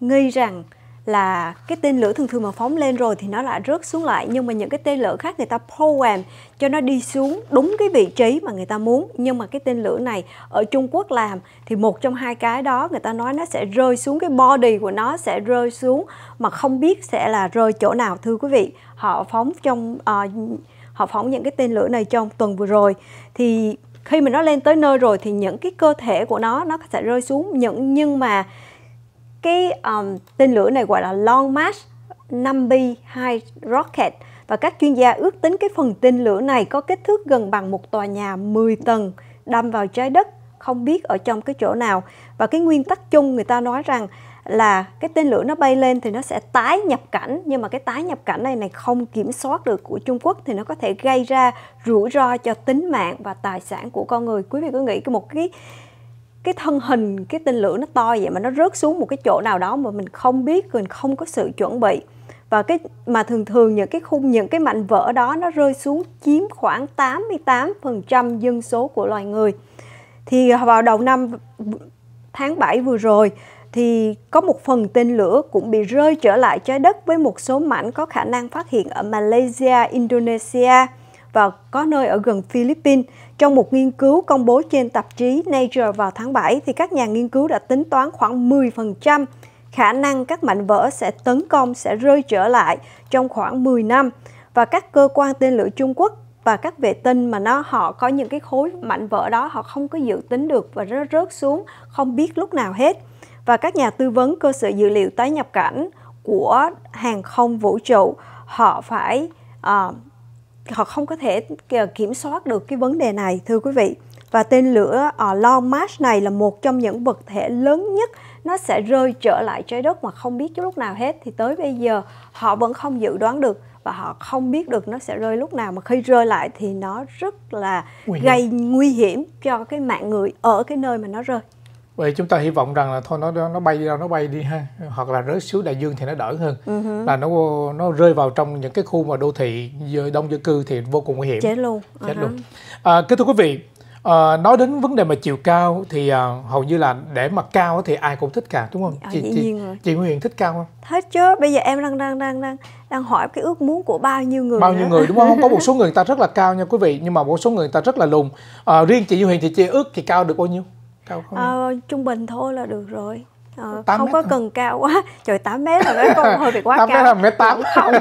nghi rằng là cái tên lửa thường thường mà phóng lên rồi thì nó lại rớt xuống lại nhưng mà những cái tên lửa khác người ta program cho nó đi xuống đúng cái vị trí mà người ta muốn nhưng mà cái tên lửa này ở Trung Quốc làm thì một trong hai cái đó người ta nói nó sẽ rơi xuống cái body của nó sẽ rơi xuống mà không biết sẽ là rơi chỗ nào thưa quý vị họ phóng trong uh, họ phóng những cái tên lửa này trong tuần vừa rồi thì khi mà nó lên tới nơi rồi thì những cái cơ thể của nó nó sẽ rơi xuống những nhưng mà cái um, tên lửa này gọi là Long March 5B 2 Rocket và các chuyên gia ước tính cái phần tên lửa này có kích thước gần bằng một tòa nhà 10 tầng đâm vào trái đất không biết ở trong cái chỗ nào và cái nguyên tắc chung người ta nói rằng là cái tên lửa nó bay lên thì nó sẽ tái nhập cảnh nhưng mà cái tái nhập cảnh này này không kiểm soát được của Trung Quốc thì nó có thể gây ra rủi ro cho tính mạng và tài sản của con người quý vị cứ nghĩ cái một cái cái thân hình cái tên lửa nó to vậy mà nó rớt xuống một cái chỗ nào đó mà mình không biết mình không có sự chuẩn bị và cái mà thường thường những cái khung những cái mảnh vỡ đó nó rơi xuống chiếm khoảng 88% dân số của loài người thì vào đầu năm tháng 7 vừa rồi thì có một phần tên lửa cũng bị rơi trở lại trái đất với một số mảnh có khả năng phát hiện ở Malaysia, Indonesia và có nơi ở gần Philippines. Trong một nghiên cứu công bố trên tạp chí Nature vào tháng 7, thì các nhà nghiên cứu đã tính toán khoảng 10% khả năng các mảnh vỡ sẽ tấn công sẽ rơi trở lại trong khoảng 10 năm. Và các cơ quan tên lửa Trung Quốc và các vệ tinh mà nó họ có những cái khối mảnh vỡ đó họ không có dự tính được và nó rớt xuống không biết lúc nào hết và các nhà tư vấn cơ sở dữ liệu tái nhập cảnh của hàng không vũ trụ họ phải uh, họ không có thể ờ, kiểm soát được cái vấn đề này thưa quý vị và tên lửa uh, Long March này là một trong những vật thể lớn nhất nó sẽ rơi trở lại trái đất mà không biết lúc nào hết thì tới bây giờ họ vẫn không dự đoán được và họ không biết được nó sẽ rơi lúc nào mà khi rơi lại thì nó rất là nguy gây nguy hiểm cho cái mạng người ở cái nơi mà nó rơi Vậy chúng ta hy vọng rằng là thôi nó nó bay đi đâu nó bay đi ha hoặc là rớt xuống đại dương thì nó đỡ hơn uh là nó nó rơi vào trong những cái khu mà đô thị đông dân cư thì vô cùng nguy hiểm chết luôn uh-huh. chết ừ luôn à, kính thưa quý vị à, nói đến vấn đề mà chiều cao thì à, hầu như là để mà cao thì ai cũng thích cả đúng không à, chị, chị, chị Nguyễn thích cao không hết chứ bây giờ em đang đang đang đang đang hỏi cái ước muốn của bao nhiêu người bao nhiêu người đúng không có một số người, người ta rất là cao nha quý vị nhưng mà một số người, người ta rất là lùn à, riêng chị Duyên Huyền thì chị ước chị cao được bao nhiêu Cao không? À, trung bình thôi là được rồi. Ờ, không có hả? cần cao quá trời 8 mét là nói con hơi bị quá 8 cao 8 mét là mét 8 không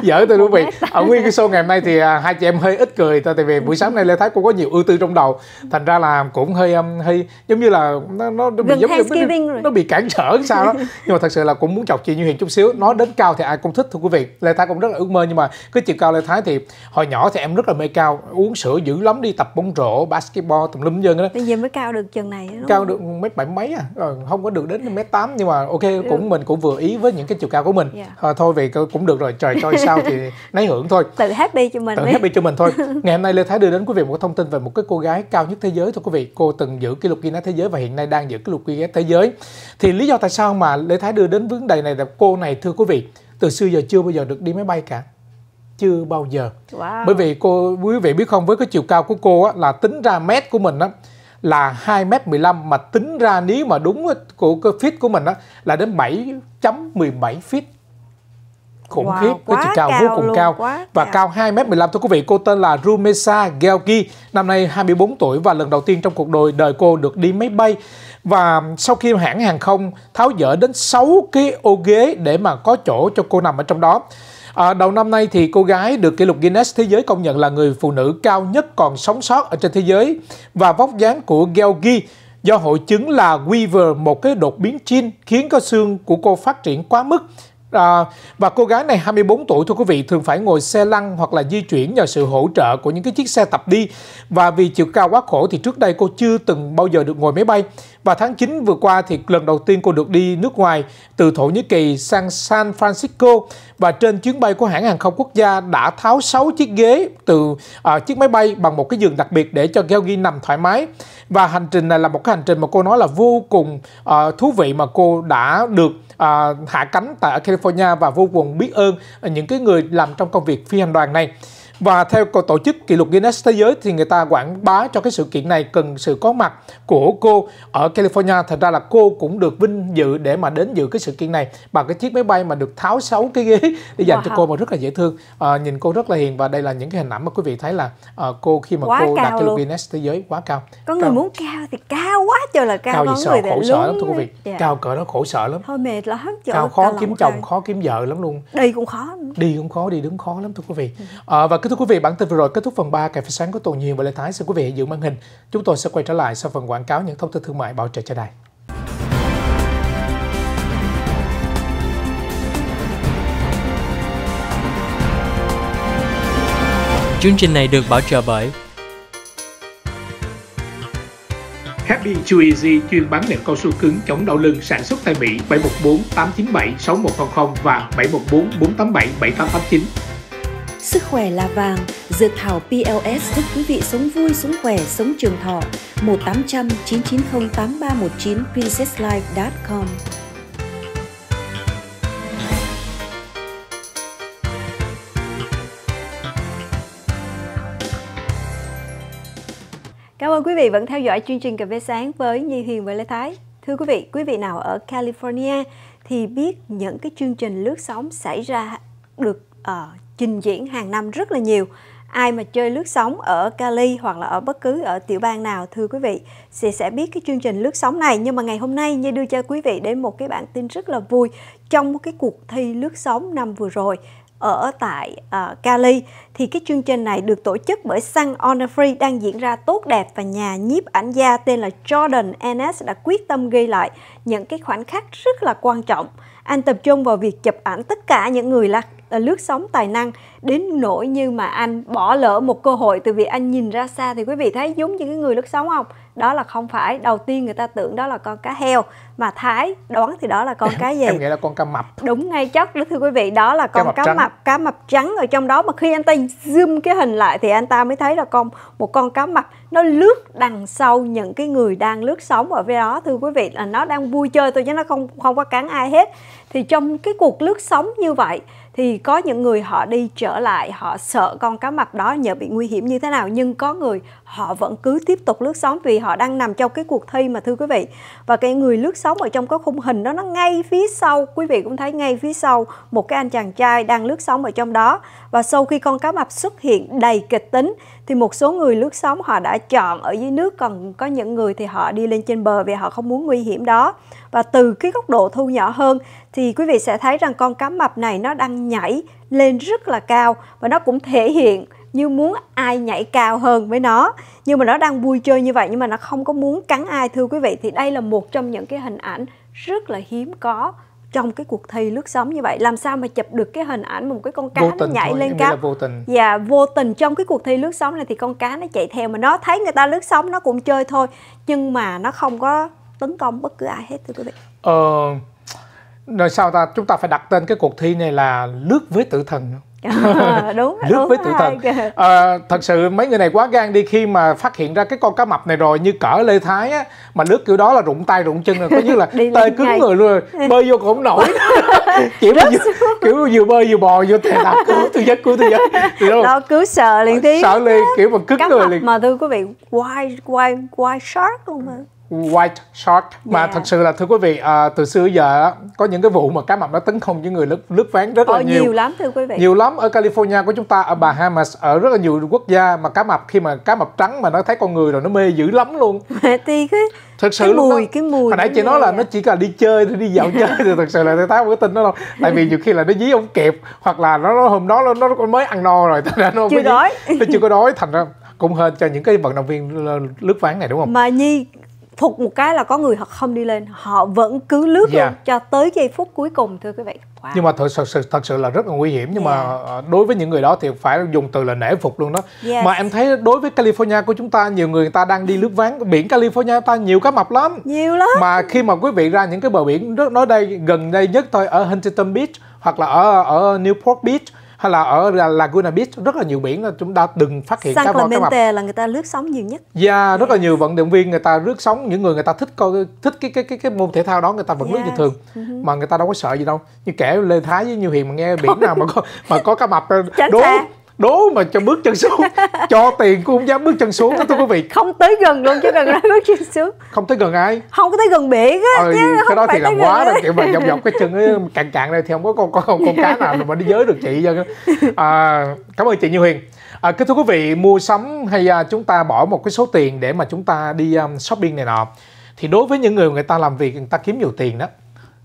dở tôi đúng vị ở nguyên cái show ngày hôm nay thì à, hai chị em hơi ít cười tại vì buổi sáng nay Lê Thái cũng có nhiều ưu tư trong đầu thành ra là cũng hơi um, hơi giống như là nó nó, nó bị giống như nó, nó bị cản trở sao đó nhưng mà thật sự là cũng muốn chọc chị như Hiền chút xíu nói đến cao thì ai cũng thích thưa quý vị Lê Thái cũng rất là ước mơ nhưng mà cái chiều cao Lê Thái thì hồi nhỏ thì em rất là mê cao uống sữa dữ lắm đi tập bóng rổ basketball tùm lum dân đó bây giờ mới cao được chừng này cao được mét bảy mấy à ờ, không có được đến mét tám nhưng mà ok cũng ừ. mình cũng vừa ý với những cái chiều cao của mình yeah. Dạ. à, ờ, thôi vậy cũng được rồi trời cho sao thì nấy hưởng thôi tự happy cho mình tự đi. happy cho mình thôi ngày hôm nay lê thái đưa đến quý vị một thông tin về một cái cô gái cao nhất thế giới thôi quý vị cô từng giữ kỷ lục Guinness thế giới và hiện nay đang giữ kỷ lục Guinness thế giới thì lý do tại sao mà lê thái đưa đến vấn đề này là cô này thưa quý vị từ xưa giờ chưa bao giờ được đi máy bay cả chưa bao giờ wow. bởi vì cô quý vị biết không với cái chiều cao của cô á, là tính ra mét của mình á là 2m15 mà tính ra nếu mà đúng của cái feet của mình đó là đến 7.17 feet khủng wow, khiếp cái chiều cao, cao vô cùng luôn, cao quá và cao. cao 2 m 15 thưa quý vị cô tên là Rumesa Gelgi năm nay 24 tuổi và lần đầu tiên trong cuộc đời đời cô được đi máy bay và sau khi hãng hàng không tháo dỡ đến 6 cái ô ghế để mà có chỗ cho cô nằm ở trong đó À, đầu năm nay thì cô gái được kỷ lục Guinness thế giới công nhận là người phụ nữ cao nhất còn sống sót ở trên thế giới và vóc dáng của Georgie do hội chứng là Weaver, một cái đột biến gene khiến cơ xương của cô phát triển quá mức À, và cô gái này 24 tuổi thôi quý vị thường phải ngồi xe lăn hoặc là di chuyển nhờ sự hỗ trợ của những cái chiếc xe tập đi và vì chiều cao quá khổ thì trước đây cô chưa từng bao giờ được ngồi máy bay và tháng 9 vừa qua thì lần đầu tiên cô được đi nước ngoài từ Thổ Nhĩ Kỳ sang San Francisco và trên chuyến bay của hãng hàng không quốc gia đã tháo 6 chiếc ghế từ uh, chiếc máy bay bằng một cái giường đặc biệt để cho Georgie nằm thoải mái và hành trình này là một cái hành trình mà cô nói là vô cùng uh, thú vị mà cô đã được uh, hạ cánh tại California California và vô cùng biết ơn những cái người làm trong công việc phi hành đoàn này. Và theo tổ chức kỷ lục Guinness Thế giới thì người ta quảng bá cho cái sự kiện này cần sự có mặt của cô ở California. Thật ra là cô cũng được vinh dự để mà đến dự cái sự kiện này bằng cái chiếc máy bay mà được tháo sáu cái ghế để dành wow. cho cô mà rất là dễ thương. À, nhìn cô rất là hiền và đây là những cái hình ảnh mà quý vị thấy là à, cô khi mà quá cô đạt kỷ lục Guinness Thế giới quá cao. Có cao. người muốn cao thì cao quá trời là cao. Cao gì sợ khổ sợ lắm thưa quý vị. Dạ. Cao cỡ đó khổ sợ lắm. Thôi mệt lắm. Trời cao khó kiếm chồng, khó kiếm vợ lắm luôn. Đi cũng khó. Đi cũng khó, đi đứng khó lắm thưa quý vị. Ừ. À, và cứ thưa quý vị, bản tin vừa rồi kết thúc phần 3 cà phê sáng của tuần nhiên và Lê Thái. Xin quý vị giữ màn hình. Chúng tôi sẽ quay trở lại sau phần quảng cáo những thông tin thương mại bảo trợ cho đài. Chương trình này được bảo trợ bởi Happy Chew Easy chuyên bán nệm cao su cứng chống đau lưng sản xuất tại Mỹ 714 897 6100 và 714 487 7889. Sức khỏe là vàng, dược thảo PLS giúp quý vị sống vui, sống khỏe, sống trường thọ. 1800 990 8319 princesslife.com Cảm ơn quý vị vẫn theo dõi chương trình Cà phê sáng với Nhi huyền và Lê Thái. Thưa quý vị, quý vị nào ở California thì biết những cái chương trình lướt sóng xảy ra được ở ờ, trình diễn hàng năm rất là nhiều ai mà chơi lướt sóng ở Cali hoặc là ở bất cứ ở tiểu bang nào thưa quý vị sẽ sẽ biết cái chương trình lướt sóng này nhưng mà ngày hôm nay như đưa cho quý vị đến một cái bản tin rất là vui trong cái cuộc thi lướt sóng năm vừa rồi ở tại uh, Cali thì cái chương trình này được tổ chức bởi Sun on a Free đang diễn ra tốt đẹp và nhà nhiếp ảnh gia tên là Jordan Ennis đã quyết tâm ghi lại những cái khoảnh khắc rất là quan trọng. Anh tập trung vào việc chụp ảnh tất cả những người À, lướt sóng tài năng đến nỗi như mà anh bỏ lỡ một cơ hội từ việc anh nhìn ra xa thì quý vị thấy giống như cái người lướt sóng không đó là không phải đầu tiên người ta tưởng đó là con cá heo mà thái đoán thì đó là con cá gì em nghĩ là con cá mập đúng ngay chất đó thưa quý vị đó là con cá mập, cá mập cá mập trắng ở trong đó mà khi anh ta zoom cái hình lại thì anh ta mới thấy là con một con cá mập nó lướt đằng sau những cái người đang lướt sóng ở phía đó thưa quý vị là nó đang vui chơi thôi chứ nó không không có cắn ai hết thì trong cái cuộc lướt sóng như vậy thì có những người họ đi trở lại họ sợ con cá mập đó nhờ bị nguy hiểm như thế nào nhưng có người họ vẫn cứ tiếp tục lướt sóng vì họ đang nằm trong cái cuộc thi mà thưa quý vị và cái người lướt sóng ở trong cái khung hình đó nó ngay phía sau quý vị cũng thấy ngay phía sau một cái anh chàng trai đang lướt sóng ở trong đó và sau khi con cá mập xuất hiện đầy kịch tính thì một số người lướt sóng họ đã chọn ở dưới nước còn có những người thì họ đi lên trên bờ vì họ không muốn nguy hiểm đó và từ cái góc độ thu nhỏ hơn thì quý vị sẽ thấy rằng con cá mập này nó đang nhảy lên rất là cao và nó cũng thể hiện như muốn ai nhảy cao hơn với nó nhưng mà nó đang vui chơi như vậy nhưng mà nó không có muốn cắn ai thưa quý vị thì đây là một trong những cái hình ảnh rất là hiếm có trong cái cuộc thi lướt sóng như vậy làm sao mà chụp được cái hình ảnh một cái con cá vô nó nhảy thôi, lên cao vô tình dạ vô tình trong cái cuộc thi lướt sóng này thì con cá nó chạy theo mà nó thấy người ta lướt sóng nó cũng chơi thôi nhưng mà nó không có tấn công bất cứ ai hết thưa quý vị ờ rồi sao ta chúng ta phải đặt tên cái cuộc thi này là lướt với tử thần Ờ, đúng nước đúng với tử thần à, thật sự mấy người này quá gan đi khi mà phát hiện ra cái con cá mập này rồi như cỡ lê thái á mà lướt kiểu đó là rụng tay rụng chân rồi có như là tê cứng người luôn bơi vô cũng nổi chỉ mà vừa, kiểu vừa bơi vừa bò vô thề là cứu tôi giấc cứu tôi giấc đó cứ sợ liền tí sợ liền kiểu mà cứng cá người liền mà thưa quý vị quay quay quay shark luôn mà white shark mà yeah. Dạ. thật sự là thưa quý vị à, từ xưa giờ có những cái vụ mà cá mập nó tấn công những người lướt lướt ván rất là ờ, nhiều nhiều lắm thưa quý vị nhiều lắm ở California của chúng ta ở Bahamas ở rất là nhiều quốc gia mà cá mập khi mà cá mập trắng mà nó thấy con người rồi nó mê dữ lắm luôn Mẹ ti cái thật sự cái mùi đó, cái mùi hồi nãy chị nói là vậy? À. nó chỉ là đi chơi thôi đi dạo chơi thì thật sự là tôi táo không có tin nó đâu tại vì nhiều khi là nó dí ông kẹp hoặc là nó, nó hôm đó nó, nó mới ăn no rồi thành ra nó chưa đói nó chưa có đói thành ra cũng hên cho những cái vận động viên lướt ván này đúng không mà nhi phục một cái là có người họ không đi lên họ vẫn cứ lướt yeah. luôn cho tới giây phút cuối cùng thưa quý vị wow. nhưng mà thật sự, thật sự là rất là nguy hiểm nhưng yeah. mà ờ, đối với những người đó thì phải dùng từ là nể phục luôn đó yes. mà em thấy đối với California của chúng ta nhiều người ta đang đi lướt ván biển California ta nhiều cá mập lắm nhiều lắm mà khi mà quý vị ra những cái bờ biển rất nói đây gần đây nhất thôi ở Huntington Beach hoặc là ở ở Newport Beach hay là ở Laguna Beach rất là nhiều biển là chúng ta đừng phát hiện San cá voi cá mập là người ta lướt sóng nhiều nhất dạ yeah, rất là dạ. nhiều vận động viên người ta lướt sóng những người người ta thích coi thích cái cái cái cái môn thể thao đó người ta vẫn yeah. lướt dạ. như thường uh-huh. mà người ta đâu có sợ gì đâu như kẻ Lê Thái với Như Hiền mà nghe biển nào mà có mà có cá mập đố đố mà cho bước chân xuống cho tiền cũng không dám bước chân xuống đó thưa quý vị không tới gần luôn chứ đừng nói bước chân xuống không tới gần ai không có tới gần biển á ờ, chứ cái không đó phải thì làm quá rồi kiểu mà dọc dọc cái chân ấy cạn cạn đây thì không có con con con cá nào mà đi giới được chị dân à, cảm ơn chị như huyền à, kính thưa quý vị mua sắm hay à, chúng ta bỏ một cái số tiền để mà chúng ta đi um, shopping này nọ thì đối với những người người ta làm việc người ta kiếm nhiều tiền đó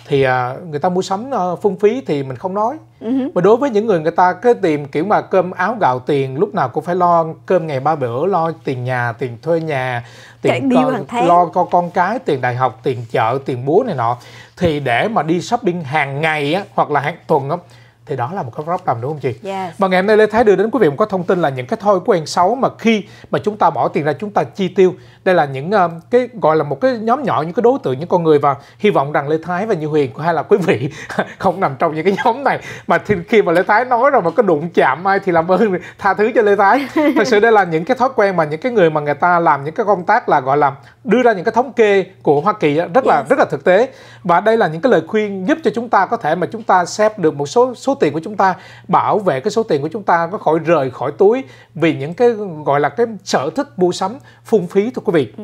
thì à, người ta mua sắm à, phung phí thì mình không nói uh-huh. mà đối với những người người ta cứ tìm kiểu mà cơm áo gạo tiền lúc nào cũng phải lo cơm ngày ba bữa lo tiền nhà tiền thuê nhà tiền con, lo con con cái tiền đại học tiền chợ tiền búa này nọ thì để mà đi shopping hàng ngày á, hoặc là hàng tuần á, thì đó là một cái problem đúng không chị? Yes. Mà ngày hôm nay Lê Thái đưa đến quý vị một cái thông tin là những cái thói quen xấu mà khi mà chúng ta bỏ tiền ra chúng ta chi tiêu đây là những um, cái gọi là một cái nhóm nhỏ những cái đối tượng những con người và hy vọng rằng lê thái và như huyền hay là quý vị không nằm trong những cái nhóm này mà thì, khi mà lê thái nói rồi mà có đụng chạm ai thì làm ơn tha thứ cho lê thái thật sự đây là những cái thói quen mà những cái người mà người ta làm những cái công tác là gọi là đưa ra những cái thống kê của hoa kỳ rất là yes. rất là thực tế và đây là những cái lời khuyên giúp cho chúng ta có thể mà chúng ta xếp được một số số tiền của chúng ta bảo vệ cái số tiền của chúng ta có khỏi rời khỏi túi vì những cái gọi là cái sở thích mua sắm phung phí thôi vị ừ.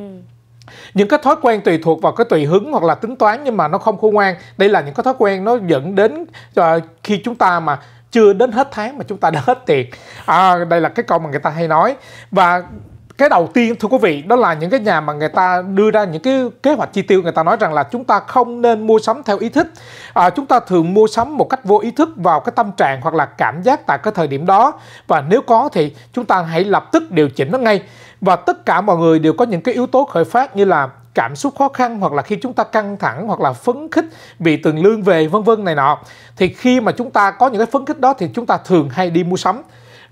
những cái thói quen tùy thuộc vào cái tùy hứng hoặc là tính toán nhưng mà nó không khôn ngoan đây là những cái thói quen nó dẫn đến uh, khi chúng ta mà chưa đến hết tháng mà chúng ta đã hết tiền à, đây là cái câu mà người ta hay nói và cái đầu tiên thưa quý vị đó là những cái nhà mà người ta đưa ra những cái kế hoạch chi tiêu người ta nói rằng là chúng ta không nên mua sắm theo ý thích à, chúng ta thường mua sắm một cách vô ý thức vào cái tâm trạng hoặc là cảm giác tại cái thời điểm đó và nếu có thì chúng ta hãy lập tức điều chỉnh nó ngay và tất cả mọi người đều có những cái yếu tố khởi phát như là cảm xúc khó khăn hoặc là khi chúng ta căng thẳng hoặc là phấn khích vì tiền lương về vân vân này nọ thì khi mà chúng ta có những cái phấn khích đó thì chúng ta thường hay đi mua sắm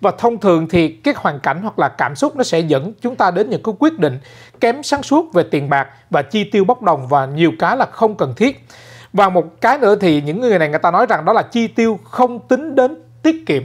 và thông thường thì cái hoàn cảnh hoặc là cảm xúc nó sẽ dẫn chúng ta đến những cái quyết định kém sáng suốt về tiền bạc và chi tiêu bốc đồng và nhiều cái là không cần thiết và một cái nữa thì những người này người ta nói rằng đó là chi tiêu không tính đến tiết kiệm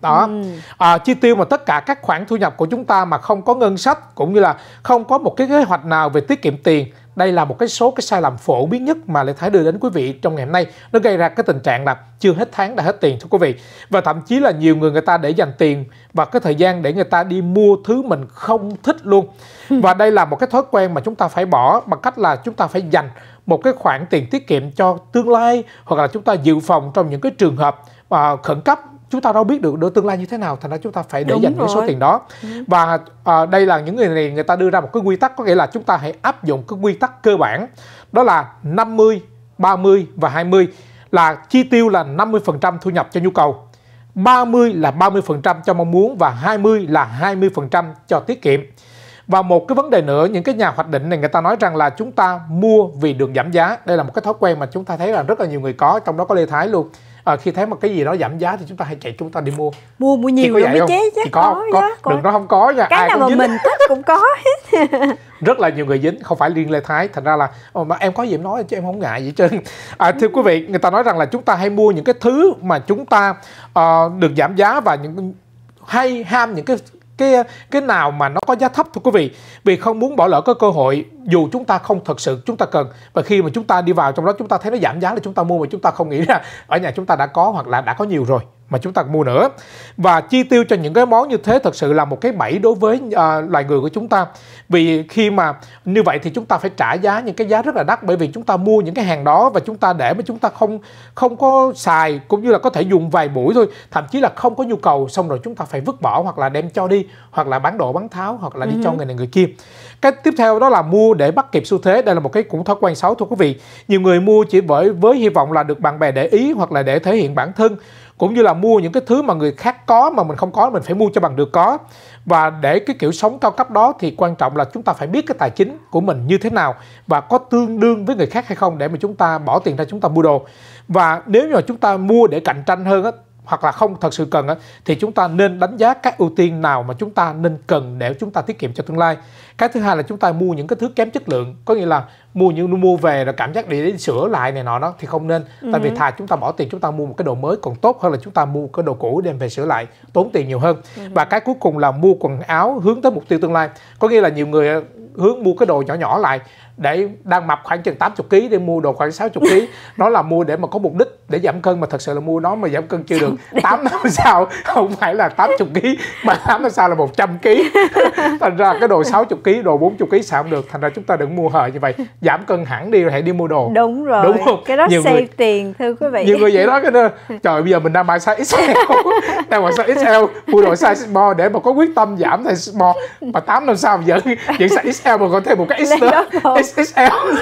đó ừ. à, chi tiêu mà tất cả các khoản thu nhập của chúng ta mà không có ngân sách cũng như là không có một cái kế hoạch nào về tiết kiệm tiền đây là một cái số cái sai lầm phổ biến nhất mà Lê Thái đưa đến quý vị trong ngày hôm nay. Nó gây ra cái tình trạng là chưa hết tháng đã hết tiền thưa quý vị. Và thậm chí là nhiều người người ta để dành tiền và cái thời gian để người ta đi mua thứ mình không thích luôn. Và đây là một cái thói quen mà chúng ta phải bỏ bằng cách là chúng ta phải dành một cái khoản tiền tiết kiệm cho tương lai hoặc là chúng ta dự phòng trong những cái trường hợp à, khẩn cấp chúng ta đâu biết được được tương lai như thế nào thành ra chúng ta phải để Đúng dành rồi. cái số tiền đó ừ. và à, đây là những người này người ta đưa ra một cái quy tắc có nghĩa là chúng ta hãy áp dụng cái quy tắc cơ bản đó là 50 30 và 20 là chi tiêu là 50% thu nhập cho nhu cầu 30 là 30% cho mong muốn và 20 là 20% cho tiết kiệm và một cái vấn đề nữa, những cái nhà hoạch định này người ta nói rằng là chúng ta mua vì được giảm giá. Đây là một cái thói quen mà chúng ta thấy là rất là nhiều người có, trong đó có Lê Thái luôn à, khi thấy một cái gì đó giảm giá thì chúng ta hay chạy chúng ta đi mua mua mua nhiều rồi mới chế chứ có có, có. có. đừng nói không có nha cái Ai nào mà dính. mình thích cũng có hết rất là nhiều người dính không phải riêng lê thái thành ra là ờ, mà em có gì em nói chứ em không ngại gì trơn à, thưa quý vị người ta nói rằng là chúng ta hay mua những cái thứ mà chúng ta uh, được giảm giá và những hay ham những cái cái cái nào mà nó có giá thấp thưa quý vị vì không muốn bỏ lỡ cái cơ hội dù chúng ta không thật sự chúng ta cần và khi mà chúng ta đi vào trong đó chúng ta thấy nó giảm giá là chúng ta mua mà chúng ta không nghĩ ra ở nhà chúng ta đã có hoặc là đã có nhiều rồi mà chúng ta mua nữa và chi tiêu cho những cái món như thế thật sự là một cái bẫy đối với à, loài người của chúng ta vì khi mà như vậy thì chúng ta phải trả giá những cái giá rất là đắt bởi vì chúng ta mua những cái hàng đó và chúng ta để mà chúng ta không không có xài cũng như là có thể dùng vài buổi thôi thậm chí là không có nhu cầu xong rồi chúng ta phải vứt bỏ hoặc là đem cho đi hoặc là bán đồ bán tháo hoặc là đi uh-huh. cho ừ. người này người kia cái tiếp theo đó là mua để bắt kịp xu thế đây là một cái cũng thói quen xấu thôi quý vị nhiều người mua chỉ bởi với hy vọng là được bạn bè để ý hoặc là để thể hiện bản thân cũng như là mua những cái thứ mà người khác có mà mình không có mình phải mua cho bằng được có và để cái kiểu sống cao cấp đó thì quan trọng là chúng ta phải biết cái tài chính của mình như thế nào và có tương đương với người khác hay không để mà chúng ta bỏ tiền ra chúng ta mua đồ và nếu như mà chúng ta mua để cạnh tranh hơn á hoặc là không thật sự cần thì chúng ta nên đánh giá các ưu tiên nào mà chúng ta nên cần để chúng ta tiết kiệm cho tương lai cái thứ hai là chúng ta mua những cái thứ kém chất lượng có nghĩa là mua những mua về rồi cảm giác để, để sửa lại này nọ đó thì không nên tại vì ừ. thà chúng ta bỏ tiền chúng ta mua một cái đồ mới còn tốt hơn là chúng ta mua cái đồ cũ đem về sửa lại tốn tiền nhiều hơn và cái cuối cùng là mua quần áo hướng tới mục tiêu tương lai có nghĩa là nhiều người ờ, hướng mua cái đồ nhỏ nhỏ lại để đang mập khoảng chừng 80 kg để mua đồ khoảng 60 kg nó là mua để mà có mục đích để giảm cân mà thật sự là mua nó mà giảm cân chưa được 8 năm sau không phải là 80 kg mà 8 năm sau là 100 kg thành ra cái đồ 60 kg đồ 40 kg sao không được thành ra chúng ta đừng mua hời như vậy giảm cân hẳn đi rồi hãy đi mua đồ đúng rồi đúng không? cái đó nhiều người, tiền thưa quý vị nhiều người vậy đó cái đó trời bây giờ mình đang mặc size XL đang mặc size XL mua đồ size small để mà có quyết tâm giảm size small mà 8 năm sau vẫn vẫn size XL mà còn thêm một cái XL XXL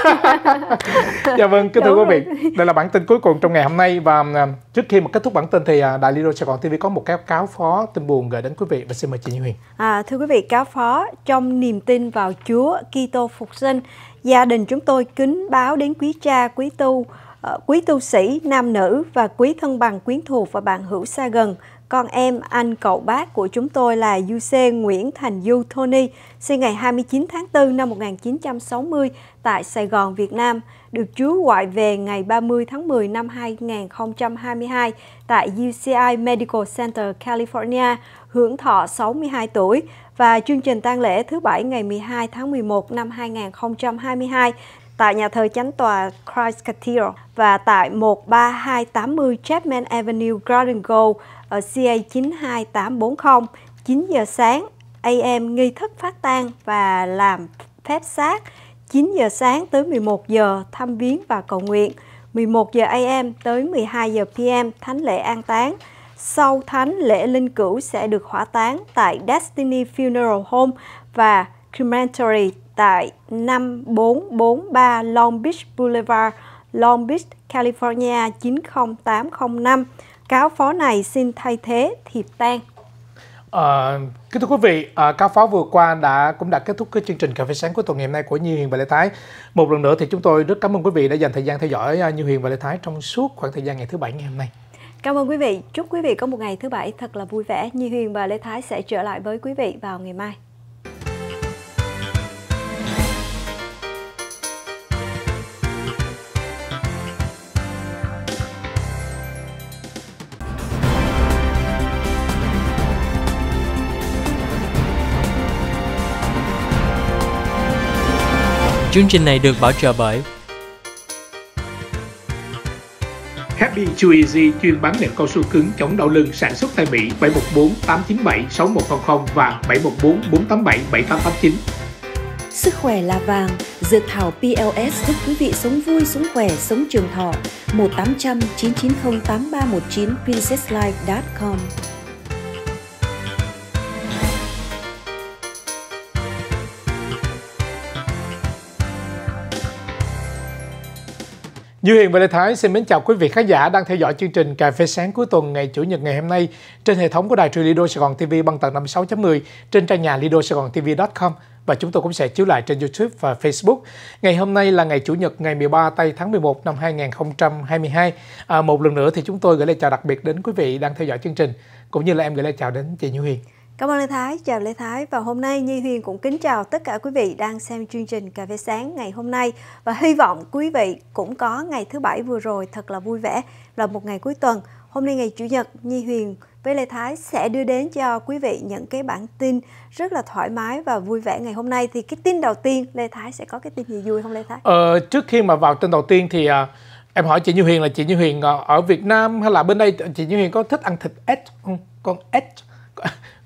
Dạ vâng, kính thưa quý vị Đây là bản tin cuối cùng trong ngày hôm nay Và à, trước khi mà kết thúc bản tin thì Đại Lý Đô Sài Gòn TV có một cái cáo phó tin buồn gửi đến quý vị Và xin mời chị Như Huyền à, Thưa quý vị, cáo phó trong niềm tin vào Chúa Kitô Phục Sinh Gia đình chúng tôi kính báo đến quý cha, quý tu ờ, quý tu sĩ, nam nữ và quý thân bằng quyến thuộc và bạn hữu xa gần con em, anh cậu bác của chúng tôi là UC Nguyễn Thành Du Tony, sinh ngày 29 tháng 4 năm 1960 tại Sài Gòn, Việt Nam, được chú gọi về ngày 30 tháng 10 năm 2022 tại UCI Medical Center, California, hưởng thọ 62 tuổi và chương trình tang lễ thứ Bảy ngày 12 tháng 11 năm 2022 tại nhà thờ chánh tòa Christ Cathedral và tại 13280 Chapman Avenue Garden Grove ở CA 92840 9 giờ sáng AM nghi thức phát tang và làm phép xác 9 giờ sáng tới 11 giờ thăm viếng và cầu nguyện 11 giờ AM tới 12 giờ PM thánh lễ an táng sau thánh lễ linh cữu sẽ được hỏa táng tại Destiny Funeral Home và Crematory tại 5443 Long Beach Boulevard, Long Beach, California 90805 cáo phó này xin thay thế Thiệp tang. À, kính thưa quý vị, à, ờ, cao pháo vừa qua đã cũng đã kết thúc cái chương trình cà phê sáng của tuần ngày hôm nay của Như Huyền và Lê Thái. Một lần nữa thì chúng tôi rất cảm ơn quý vị đã dành thời gian theo dõi ờ, Như Huyền và Lê Thái trong suốt khoảng thời gian ngày thứ bảy ngày hôm nay. Cảm ơn quý vị. Chúc quý vị có một ngày thứ bảy thật là vui vẻ. Như Huyền và Lê Thái sẽ trở lại với quý vị vào ngày mai. Chương trình này được bảo trợ bởi Happy Chew Easy chuyên bán nệm cao su cứng chống đau lưng sản xuất tại Mỹ 714 897 6100 và 714 487 7889. Sức khỏe là vàng, dược thảo PLS giúp quý vị sống vui, sống khỏe, sống trường thọ. 1 990 8319 princesslife.com Như Hiền và Lê Thái xin mến chào quý vị khán giả đang theo dõi chương trình Cà phê sáng cuối tuần ngày Chủ nhật ngày hôm nay trên hệ thống của đài truyền Lido Sài Gòn TV băng tần 56.10 trên trang nhà lido sài gòn tv.com và chúng tôi cũng sẽ chiếu lại trên YouTube và Facebook. Ngày hôm nay là ngày Chủ nhật ngày 13 tây tháng 11 năm 2022. À, một lần nữa thì chúng tôi gửi lời chào đặc biệt đến quý vị đang theo dõi chương trình cũng như là em gửi lời chào đến chị Như Hiền. Cảm ơn Lê Thái, chào Lê Thái và hôm nay Nhi Huyền cũng kính chào tất cả quý vị đang xem chương trình Cà phê sáng ngày hôm nay và hy vọng quý vị cũng có ngày thứ bảy vừa rồi thật là vui vẻ là một ngày cuối tuần. Hôm nay ngày Chủ nhật, Nhi Huyền với Lê Thái sẽ đưa đến cho quý vị những cái bản tin rất là thoải mái và vui vẻ ngày hôm nay. Thì cái tin đầu tiên, Lê Thái sẽ có cái tin gì vui không Lê Thái? Ờ, trước khi mà vào tin đầu tiên thì à, em hỏi chị Như Huyền là chị Như Huyền à, ở Việt Nam hay là bên đây chị Như Huyền có thích ăn thịt ếch không? Con ếch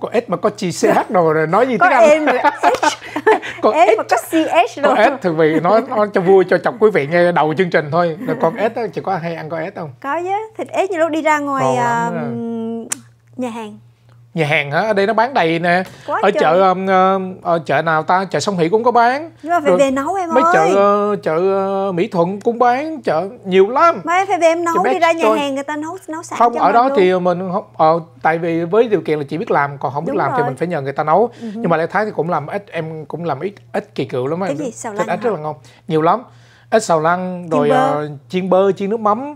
có S mà có CH đồ rồi nói gì có tiếng Anh rồi e H có e S, mà có CH đâu có S thường vì nói nó cho vui cho chọc quý vị nghe đầu chương trình thôi rồi con S đó chị có hay ăn con S không có chứ thịt S như lúc đi ra ngoài uh, nhà hàng nhà hàng hả ở đây nó bán đầy nè Quá ở trời. chợ uh, uh, chợ nào ta chợ sông hỷ cũng có bán rồi phải về nấu em mấy ơi chợ uh, chợ uh, mỹ thuận cũng bán chợ nhiều lắm mấy phải về em nấu đi ra nhà tôi... hàng người ta nấu nấu sẵn không ở đó luôn. thì mình không ờ, tại vì với điều kiện là chỉ biết làm còn không biết Đúng làm rồi. thì mình phải nhờ người ta nấu uh ừ -huh. nhưng mà lê thái thì cũng làm ít em cũng làm ít ít kỳ cựu lắm cái gì xào lăng thịt ếch rất là ngon nhiều lắm ít xào lăng rồi ờ, chiên bơ chiên nước mắm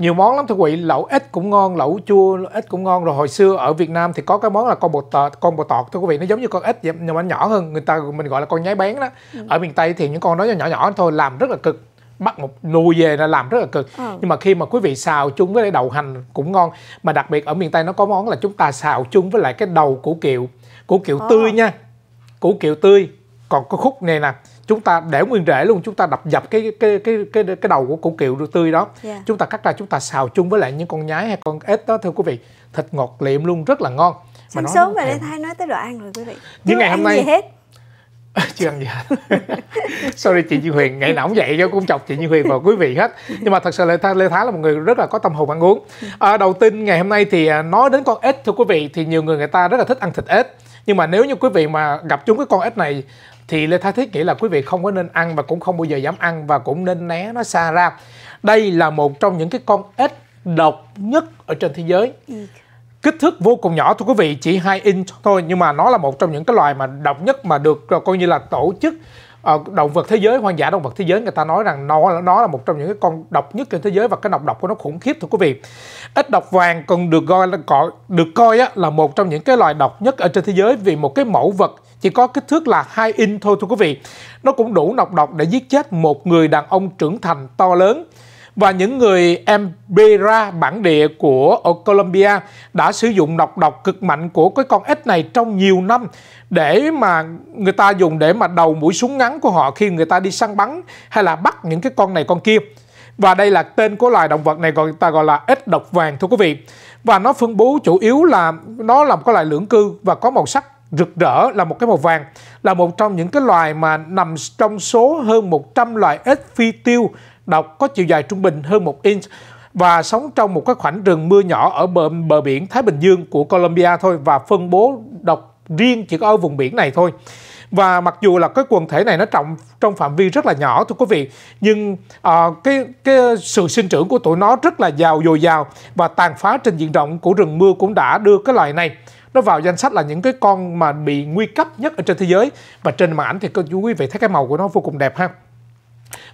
nhiều món lắm thưa quý vị lẩu ếch cũng ngon lẩu chua ếch cũng ngon rồi hồi xưa ở Việt Nam thì có cái món là con bò tọt con bò tọt thưa quý vị nó giống như con ếch nhưng mà nhỏ hơn người ta mình gọi là con nhái bén đó ừ. ở miền Tây thì những con đó nhỏ nhỏ thôi làm rất là cực bắt một nuôi về là làm rất là cực ừ. nhưng mà khi mà quý vị xào chung với lại đậu hành cũng ngon mà đặc biệt ở miền Tây nó có món là chúng ta xào chung với lại cái đầu củ kiệu củ kiệu ừ. tươi nha củ kiệu tươi còn có khúc này nè chúng ta để nguyên rễ luôn chúng ta đập dập cái cái cái cái cái đầu của củ kiệu tươi đó yeah. Dạ. chúng ta cắt ra chúng ta xào chung với lại những con nhái hay con ếch đó thưa quý vị thịt ngọt liệm luôn rất là ngon sáng mà sớm mà Lê Thái nói tới đồ ăn rồi quý vị nhưng ngày hôm nay gì hết chưa ăn gì hết sorry chị Duy Huyền ngày nào cũng vậy chứ cũng chọc chị Duy Huyền và quý vị hết nhưng mà thật sự Lê Thái, Lê Thái là một người rất là có tâm hồn ăn uống à, đầu tiên ngày hôm nay thì à, nói đến con ếch thưa quý vị thì nhiều người người ta rất là thích ăn thịt ếch nhưng mà nếu như quý vị mà gặp chúng cái con ếch này thì Lê Thái Thiết nghĩ là quý vị không có nên ăn và cũng không bao giờ dám ăn và cũng nên né nó xa ra. Đây là một trong những cái con ếch độc nhất ở trên thế giới. Ừ. Kích thước vô cùng nhỏ thưa quý vị, chỉ 2 inch thôi nhưng mà nó là một trong những cái loài mà độc nhất mà được ờ, coi như là tổ chức ờ, động vật thế giới hoang dã động vật thế giới người ta nói rằng nó nó là một trong những cái con độc nhất trên thế giới và cái độc độc của nó khủng khiếp thưa quý vị ếch độc vàng còn được gọi là được coi á, là một trong những cái loài độc nhất ở trên thế giới vì một cái mẫu vật chỉ có kích thước là 2 inch thôi thưa quý vị. Nó cũng đủ nọc độc để giết chết một người đàn ông trưởng thành to lớn. Và những người Embera bản địa của ở Colombia đã sử dụng nọc độc cực mạnh của cái con ếch này trong nhiều năm để mà người ta dùng để mà đầu mũi súng ngắn của họ khi người ta đi săn bắn hay là bắt những cái con này con kia. Và đây là tên của loài động vật này gọi ta gọi là ếch độc vàng thưa quý vị. Và nó phân bố chủ yếu là nó làm có loại lưỡng cư và có màu sắc rực rỡ là một cái màu vàng là một trong những cái loài mà nằm trong số hơn 100 loài ếch phi tiêu độc có chiều dài trung bình hơn 1 inch và sống trong một cái khoảnh rừng mưa nhỏ ở bờ, bờ biển Thái Bình Dương của Colombia thôi và phân bố độc riêng chỉ có ở vùng biển này thôi. Và mặc dù là cái quần thể này nó trọng trong phạm vi rất là nhỏ thưa quý vị, nhưng uh, cái cái sự sinh trưởng của tụi nó rất là giàu dồi dào và tàn phá trên diện rộng của rừng mưa cũng đã đưa cái loài này nó vào danh sách là những cái con mà bị nguy cấp nhất ở trên thế giới và trên màn ảnh thì quý vị thấy cái màu của nó vô cùng đẹp ha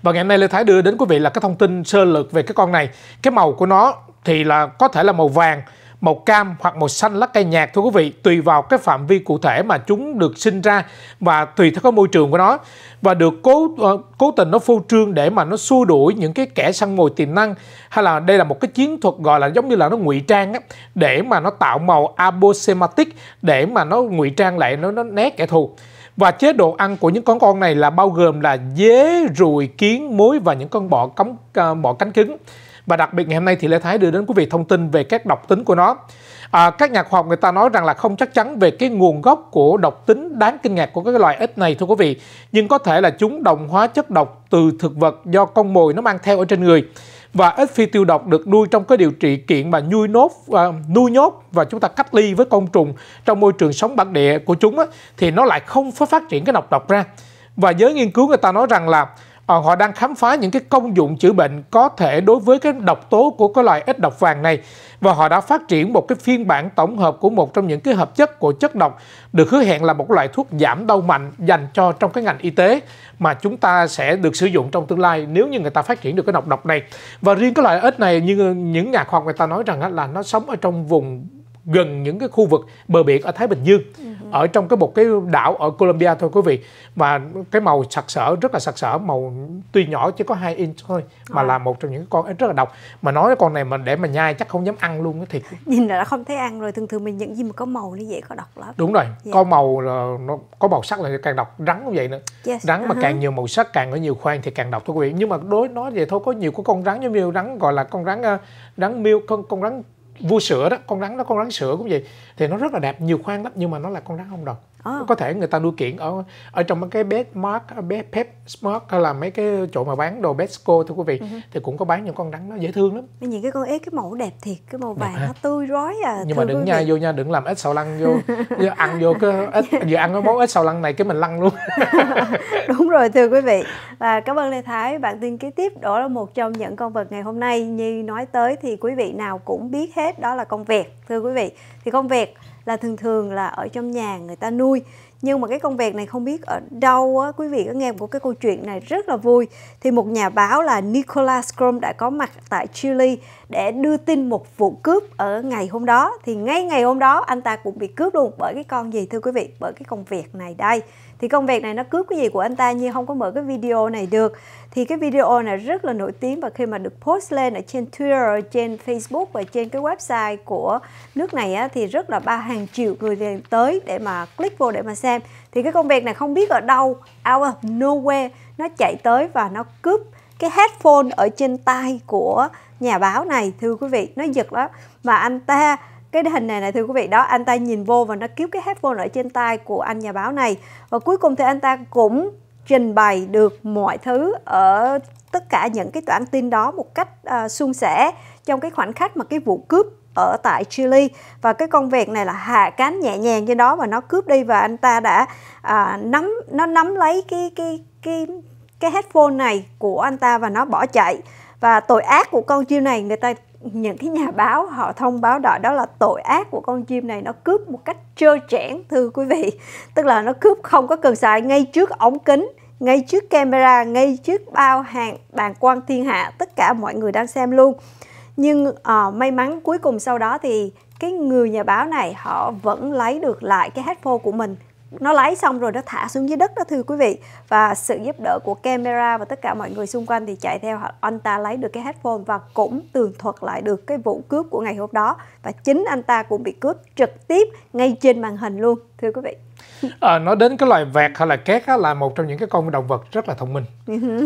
và ngày hôm nay Lê Thái đưa đến quý vị là cái thông tin sơ lược về cái con này cái màu của nó thì là có thể là màu vàng màu cam hoặc màu xanh lá cây nhạt thưa quý vị tùy vào cái phạm vi cụ thể mà chúng được sinh ra và tùy theo cái môi trường của nó và được cố ờ, cố tình nó phô trương để mà nó xua đuổi những cái kẻ săn mồi tiềm năng hay là đây là một cái chiến thuật gọi là giống như là nó ngụy trang á, để mà nó tạo màu abosematic để mà nó ngụy trang lại nó nó né kẻ thù và chế độ ăn của những con con này là bao gồm là dế, ruồi, kiến, mối và những con bọ cống ờ, bọ cánh cứng. Và đặc biệt ngày hôm nay thì Lê Thái đưa đến quý vị thông tin về các độc tính của nó. À, các nhà khoa học người ta nói rằng là không chắc chắn về cái nguồn gốc của độc tính đáng kinh ngạc của cái loài ếch này thưa quý vị. Nhưng có thể là chúng đồng hóa chất độc từ thực vật do con mồi nó mang theo ở trên người và ếch phi tiêu độc được nuôi trong cái điều trị kiện mà nuôi nốt à, nuôi nhốt và chúng ta cách ly với côn trùng trong môi trường sống bản địa của chúng á, thì nó lại không phải phát triển cái độc độc ra và giới nghiên cứu người ta nói rằng là à, họ đang khám phá những cái công dụng chữa bệnh có thể đối với cái độc tố của cái loài ếch độc vàng này và họ đã phát triển một cái phiên bản tổng hợp của một trong những cái hợp chất của chất độc được hứa hẹn là một loại thuốc giảm đau mạnh dành cho trong cái ngành y tế mà chúng ta sẽ được sử dụng trong tương lai nếu như người ta phát triển được cái độc độc này và riêng cái loại ếch này như những nhà khoa học người ta nói rằng là nó sống ở trong vùng gần những cái khu vực bờ biển ở Thái Bình Dương. Ừ ở trong cái một cái đảo ở Colombia thôi quý vị và cái màu sặc sỡ rất là sặc sỡ màu tuy nhỏ chỉ có 2 inch thôi mà à. là một trong những con rất là độc mà nói cái con này mình để mà nhai chắc không dám ăn luôn cái thịt nhìn là đã không thấy ăn rồi thường thường mình những gì mà có màu nó dễ có độc lắm đúng rồi yeah. Dạ. có màu là nó có màu sắc là càng độc rắn cũng vậy nữa yes. rắn uh-huh. mà càng nhiều màu sắc càng có nhiều khoang thì càng độc thôi quý vị nhưng mà đối nói vậy thôi có nhiều có con rắn như như rắn gọi là con rắn ờ, rắn miêu con con rắn vua sữa đó con rắn đó con rắn sữa cũng vậy thì nó rất là đẹp nhiều khoang lắm nhưng mà nó là con rắn không đồng Ờ. có thể người ta nuôi kiện ở ở trong cái Bedmark, Pep Smart hay là mấy cái chỗ mà bán đồ Besco thưa quý vị uh-huh. thì cũng có bán những con rắn nó dễ thương lắm những cái con ếch cái mẫu đẹp thiệt cái màu vàng dạ. nó tươi rói à nhưng mà đừng nha vô nha đừng làm ếch sầu lăn vô ăn vô cái ếch vừa ăn cái món ếch sầu lăn này cái mình lăn luôn đúng rồi thưa quý vị và cảm ơn Lê Thái bạn tin kế tiếp đó là một trong những con vật ngày hôm nay như nói tới thì quý vị nào cũng biết hết đó là con vẹt thưa quý vị thì con vẹt là thường thường là ở trong nhà người ta nuôi nhưng mà cái công việc này không biết ở đâu á quý vị có nghe một cái câu chuyện này rất là vui thì một nhà báo là Nicholas Crom đã có mặt tại Chile để đưa tin một vụ cướp ở ngày hôm đó thì ngay ngày hôm đó anh ta cũng bị cướp luôn bởi cái con gì thưa quý vị bởi cái công việc này đây thì công việc này nó cướp cái gì của anh ta nhưng không có mở cái video này được thì cái video này rất là nổi tiếng và khi mà được post lên ở trên Twitter, trên Facebook và trên cái website của nước này á, thì rất là ba hàng triệu người tới để mà click vô để mà xem thì cái công việc này không biết ở đâu out of nowhere nó chạy tới và nó cướp cái headphone ở trên tay của nhà báo này thưa quý vị nó giật đó mà anh ta cái hình này này thưa quý vị đó anh ta nhìn vô và nó cứu cái headphone ở trên tay của anh nhà báo này và cuối cùng thì anh ta cũng trình bày được mọi thứ ở tất cả những cái đoạn tin đó một cách uh, suôn sẻ trong cái khoảnh khắc mà cái vụ cướp ở tại Chile và cái con vẹt này là hạ cánh nhẹ nhàng trên đó và nó cướp đi và anh ta đã à, nắm nó nắm lấy cái cái cái cái headphone này của anh ta và nó bỏ chạy và tội ác của con chim này người ta những cái nhà báo họ thông báo đó đó là tội ác của con chim này nó cướp một cách trơ trẽn thưa quý vị tức là nó cướp không có cần xài ngay trước ống kính ngay trước camera ngay trước bao hàng bàn quan thiên hạ tất cả mọi người đang xem luôn nhưng uh, may mắn cuối cùng sau đó thì cái người nhà báo này họ vẫn lấy được lại cái headphone của mình nó lấy xong rồi nó thả xuống dưới đất đó thưa quý vị và sự giúp đỡ của camera và tất cả mọi người xung quanh thì chạy theo anh ta lấy được cái headphone và cũng tường thuật lại được cái vụ cướp của ngày hôm đó và chính anh ta cũng bị cướp trực tiếp ngay trên màn hình luôn thưa quý vị à, nói đến cái loài vẹt hay là két là một trong những cái con động vật rất là thông minh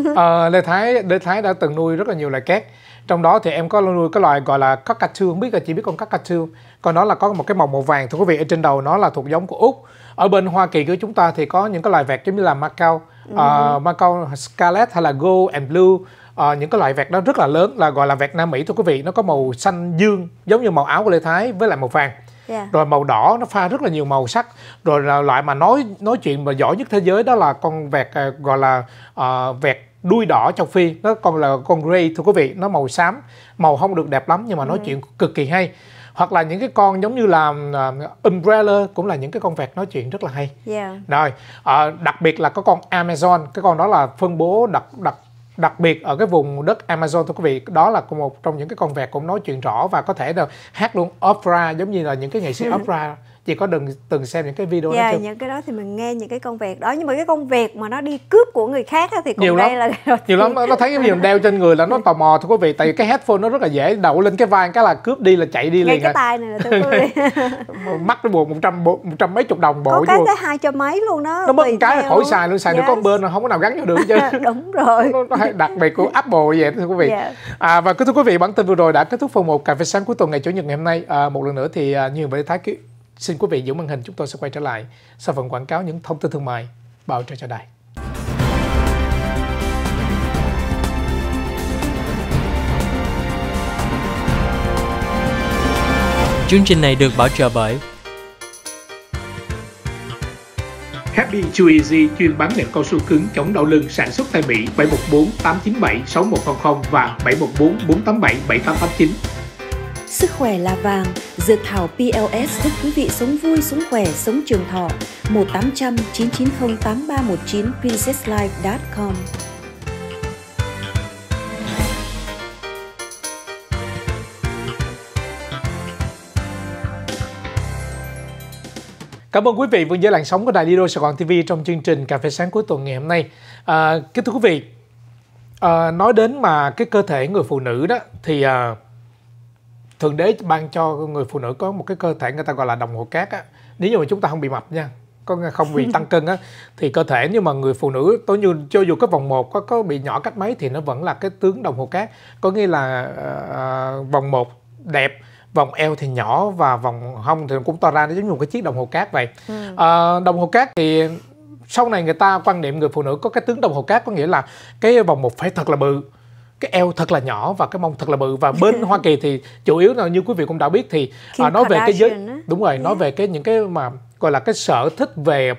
à, lê thái lê thái đã từng nuôi rất là nhiều loài két trong đó thì em có nuôi cái loài gọi là cockatoo không biết là chỉ biết con cockatoo còn nó là có một cái màu màu vàng thưa quý vị ở trên đầu nó là thuộc giống của úc ở bên Hoa Kỳ của chúng ta thì có những cái loại vẹt giống như là Macau uh Macau Scarlet hay là Gold and Blue uh, những cái loại vẹt đó rất là lớn là gọi là vẹt Nam Mỹ thưa quý vị nó có màu xanh dương giống như màu áo của Lê Thái với lại màu vàng yeah. rồi màu đỏ nó pha rất là nhiều màu sắc rồi là loại mà nói nói chuyện mà giỏi nhất thế giới đó là con vẹt uh, gọi là uh, vẹt đuôi đỏ châu Phi nó còn là con grey thưa quý vị nó màu xám màu không được đẹp lắm nhưng mà nói ừ. chuyện cực kỳ hay hoặc là những cái con giống như là uh, umbrella cũng là những cái con vẹt nói chuyện rất là hay yeah. rồi uh, đặc biệt là có con amazon cái con đó là phân bố đặc đặc đặc biệt ở cái vùng đất Amazon thưa quý vị đó là một trong những cái con vẹt cũng nói chuyện rõ và có thể là hát luôn opera giống như là những cái nghệ sĩ opera chị có đừng từng xem những cái video yeah, đó dạ, chưa? những cái đó thì mình nghe những cái công việc đó nhưng mà cái công việc mà nó đi cướp của người khác thì cũng nhiều đây lắm. là nhiều lắm nó thấy cái gì đeo trên người là nó tò mò thưa quý vị tại vì cái headphone nó rất là dễ đậu lên cái vai cái là cướp đi là chạy đi Ngay liền cái à. tay này là thưa quý vị mắt nó buộc một trăm một trăm mấy chục đồng bộ có cái tới hai trăm mấy luôn đó nó mất cái là khỏi xài luôn xài yes. Dạ. được có bên không có nào gắn vô được chứ đúng rồi nó, nó đặc biệt của Apple vậy thưa quý vị yeah. Dạ. à, và cứ thưa quý vị bản tin vừa rồi đã kết thúc phần một cà phê sáng cuối tuần ngày chủ nhật ngày hôm nay à, một lần nữa thì à, như vậy thấy Xin quý vị giữ màn hình, chúng tôi sẽ quay trở lại sau phần quảng cáo những thông tin thương mại bảo trợ cho đài. Chương trình này được bảo trợ bởi Happy Chew Easy chuyên bán nệm cao su cứng chống đau lưng sản xuất tại Mỹ 714 897 6100 và 714 487 7889. Sức khỏe là vàng Dược thảo PLS giúp quý vị sống vui, sống khỏe, sống trường thọ. 1800 990 8319 princesslife.com Cảm ơn quý vị vẫn với làn sóng của Đài Lido Sài Gòn TV trong chương trình Cà phê sáng cuối tuần ngày hôm nay. À, kính thưa quý vị, à, nói đến mà cái cơ thể người phụ nữ đó thì à, thượng đế ban cho người phụ nữ có một cái cơ thể người ta gọi là đồng hồ cát á nếu như mà chúng ta không bị mập nha có không bị tăng cân á thì cơ thể nhưng mà người phụ nữ tối như cho dù có vòng 1 có có bị nhỏ cách mấy thì nó vẫn là cái tướng đồng hồ cát có nghĩa là uh, vòng 1 đẹp vòng eo thì nhỏ và vòng hông thì cũng to ra nó giống như một cái chiếc đồng hồ cát vậy ừ. Ờ, đồng hồ cát thì sau này người ta quan niệm người phụ nữ có cái tướng đồng hồ cát có nghĩa là cái vòng một phải thật là bự cái eo thật là nhỏ và cái mông thật là bự và bên Hoa Kỳ thì chủ yếu là như quý vị cũng đã biết thì uh, nói về cái giới đúng rồi yeah. nói dạ. về cái những cái mà gọi là cái sở thích về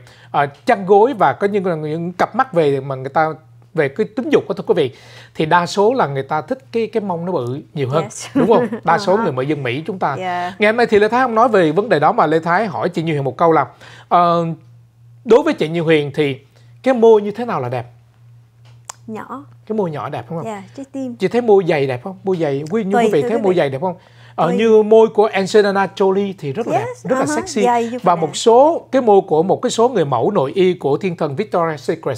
uh, chăn gối và có những những cặp mắt về mà người ta về cái tính dục của thưa quý vị thì đa số là người ta thích cái cái mông nó bự nhiều hơn yes. đúng không đa số dạ. người mà dân mỹ chúng ta yeah. Dạ. ngày hôm nay thì lê thái không nói về vấn đề đó mà lê thái hỏi chị như huyền một câu là uh, đối với chị như huyền thì cái môi như thế nào là đẹp nhỏ cái môi nhỏ đẹp không? Dạ, trái tim. Chị thấy môi dày đẹp không? Môi dày, quý như quý vị thấy môi dày đẹp không? Ở ờ, Tùy. như môi của Angelina Jolie thì rất là yes, đẹp, rất uh-huh, là sexy. Dày và một số cái môi của một cái số người mẫu nội y của thiên thần Victoria's Secret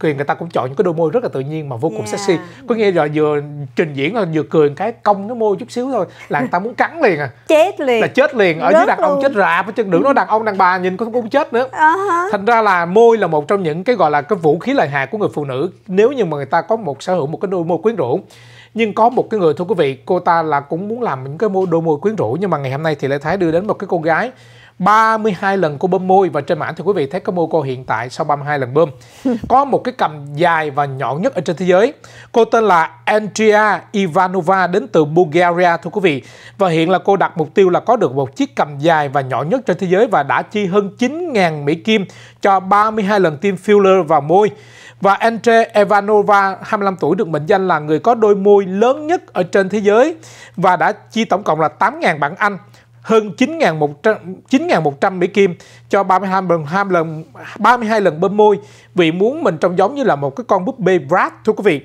thì người ta cũng chọn những cái đôi môi rất là tự nhiên mà vô cùng yeah. sexy có nghĩa là vừa trình diễn là vừa cười một cái cong cái môi chút xíu thôi là người ta muốn cắn liền à chết liền là chết liền ở rất dưới đàn luôn. ông chết rạp ở chân đừng nó đàn ông đàn bà nhìn cũng cũng chết nữa uh-huh. thành ra là môi là một trong những cái gọi là cái vũ khí lợi hại của người phụ nữ nếu như mà người ta có một sở hữu một cái đôi môi quyến rũ nhưng có một cái người thưa quý vị cô ta là cũng muốn làm những cái môi đôi môi quyến rũ nhưng mà ngày hôm nay thì lại thái đưa đến một cái cô gái 32 lần cô bơm môi và trên mạng thì quý vị thấy cái môi cô hiện tại sau 32 lần bơm có một cái cầm dài và nhọn nhất ở trên thế giới cô tên là Andrea Ivanova đến từ Bulgaria thưa quý vị và hiện là cô đặt mục tiêu là có được một chiếc cầm dài và nhỏ nhất trên thế giới và đã chi hơn 9.000 Mỹ Kim cho 32 lần tiêm filler vào môi và Andre Evanova 25 tuổi được mệnh danh là người có đôi môi lớn nhất ở trên thế giới và đã chi tổng cộng là 8.000 bảng Anh hơn 9.100 9.100 mỹ kim cho 32 lần 32 lần 32 lần bơm môi vì muốn mình trông giống như là một cái con búp bê Brad thưa quý vị.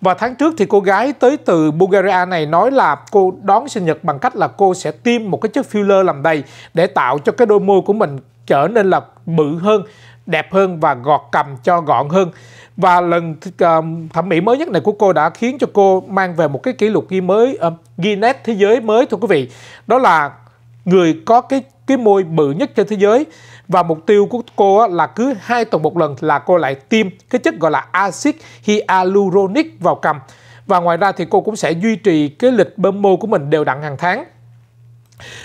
Và tháng trước thì cô gái tới từ Bulgaria này nói là cô đón sinh nhật bằng cách là cô sẽ tiêm một cái chất filler làm đầy để tạo cho cái đôi môi của mình trở nên là bự hơn, đẹp hơn và gọt cầm cho gọn hơn. Và lần ờ, thẩm mỹ mới nhất này của cô đã khiến cho cô mang về một cái kỷ lục ghi mới uh, Guinness thế giới mới thưa quý vị. Đó là người có cái cái môi bự nhất trên thế giới và mục tiêu của cô là cứ hai tuần một lần là cô lại tiêm cái chất gọi là axit hyaluronic vào cằm và ngoài ra thì cô cũng sẽ duy trì cái lịch bơm môi của mình đều đặn hàng tháng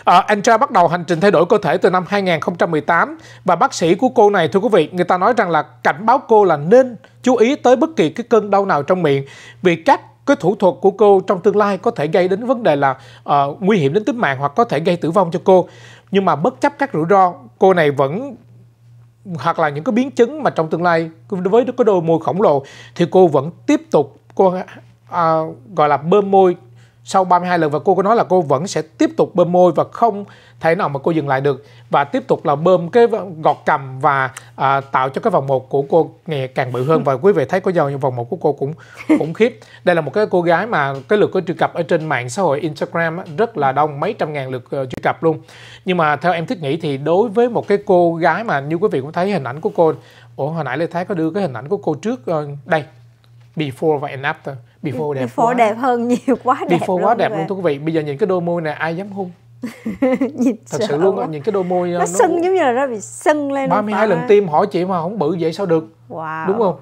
À, ờ, Andra bắt đầu hành trình thay đổi cơ thể từ năm 2018 và bác sĩ của cô này thưa quý vị người ta nói rằng là cảnh báo cô là nên chú ý tới bất kỳ cái cơn đau nào trong miệng vì các cái thủ thuật của cô trong tương lai có thể gây đến vấn đề là uh, nguy hiểm đến tính mạng hoặc có thể gây tử vong cho cô nhưng mà bất chấp các rủi ro cô này vẫn hoặc là những cái biến chứng mà trong tương lai với cái đôi môi khổng lồ thì cô vẫn tiếp tục cô à, gọi là bơm môi sau 32 lần và cô có nói là cô vẫn sẽ tiếp tục bơm môi và không thể nào mà cô dừng lại được và tiếp tục là bơm cái gọt cầm và à, tạo cho cái vòng một của cô ngày càng bự hơn và quý vị thấy có dầu như vòng một của cô cũng khủng khiếp đây là một cái cô gái mà cái lượt có truy cập ở trên mạng xã hội Instagram rất là đông mấy trăm ngàn lượt ờ, truy cập luôn nhưng mà theo em thích nghĩ thì đối với một cái cô gái mà như quý vị cũng thấy hình ảnh của cô Ủa hồi nãy Lê Thái có đưa cái hình ảnh của cô trước ờ, đây before và and after before đẹp before quá. đẹp hơn nhiều quá đẹp before quá đẹp luôn thưa quý vị bây giờ nhìn cái đôi môi này ai dám hôn nhìn thật sự luôn quá. những cái đôi môi nó, ờ, nó sưng giống như là nó bị sưng lên 32 lần tim hỏi chị mà không bự vậy sao được wow. đúng không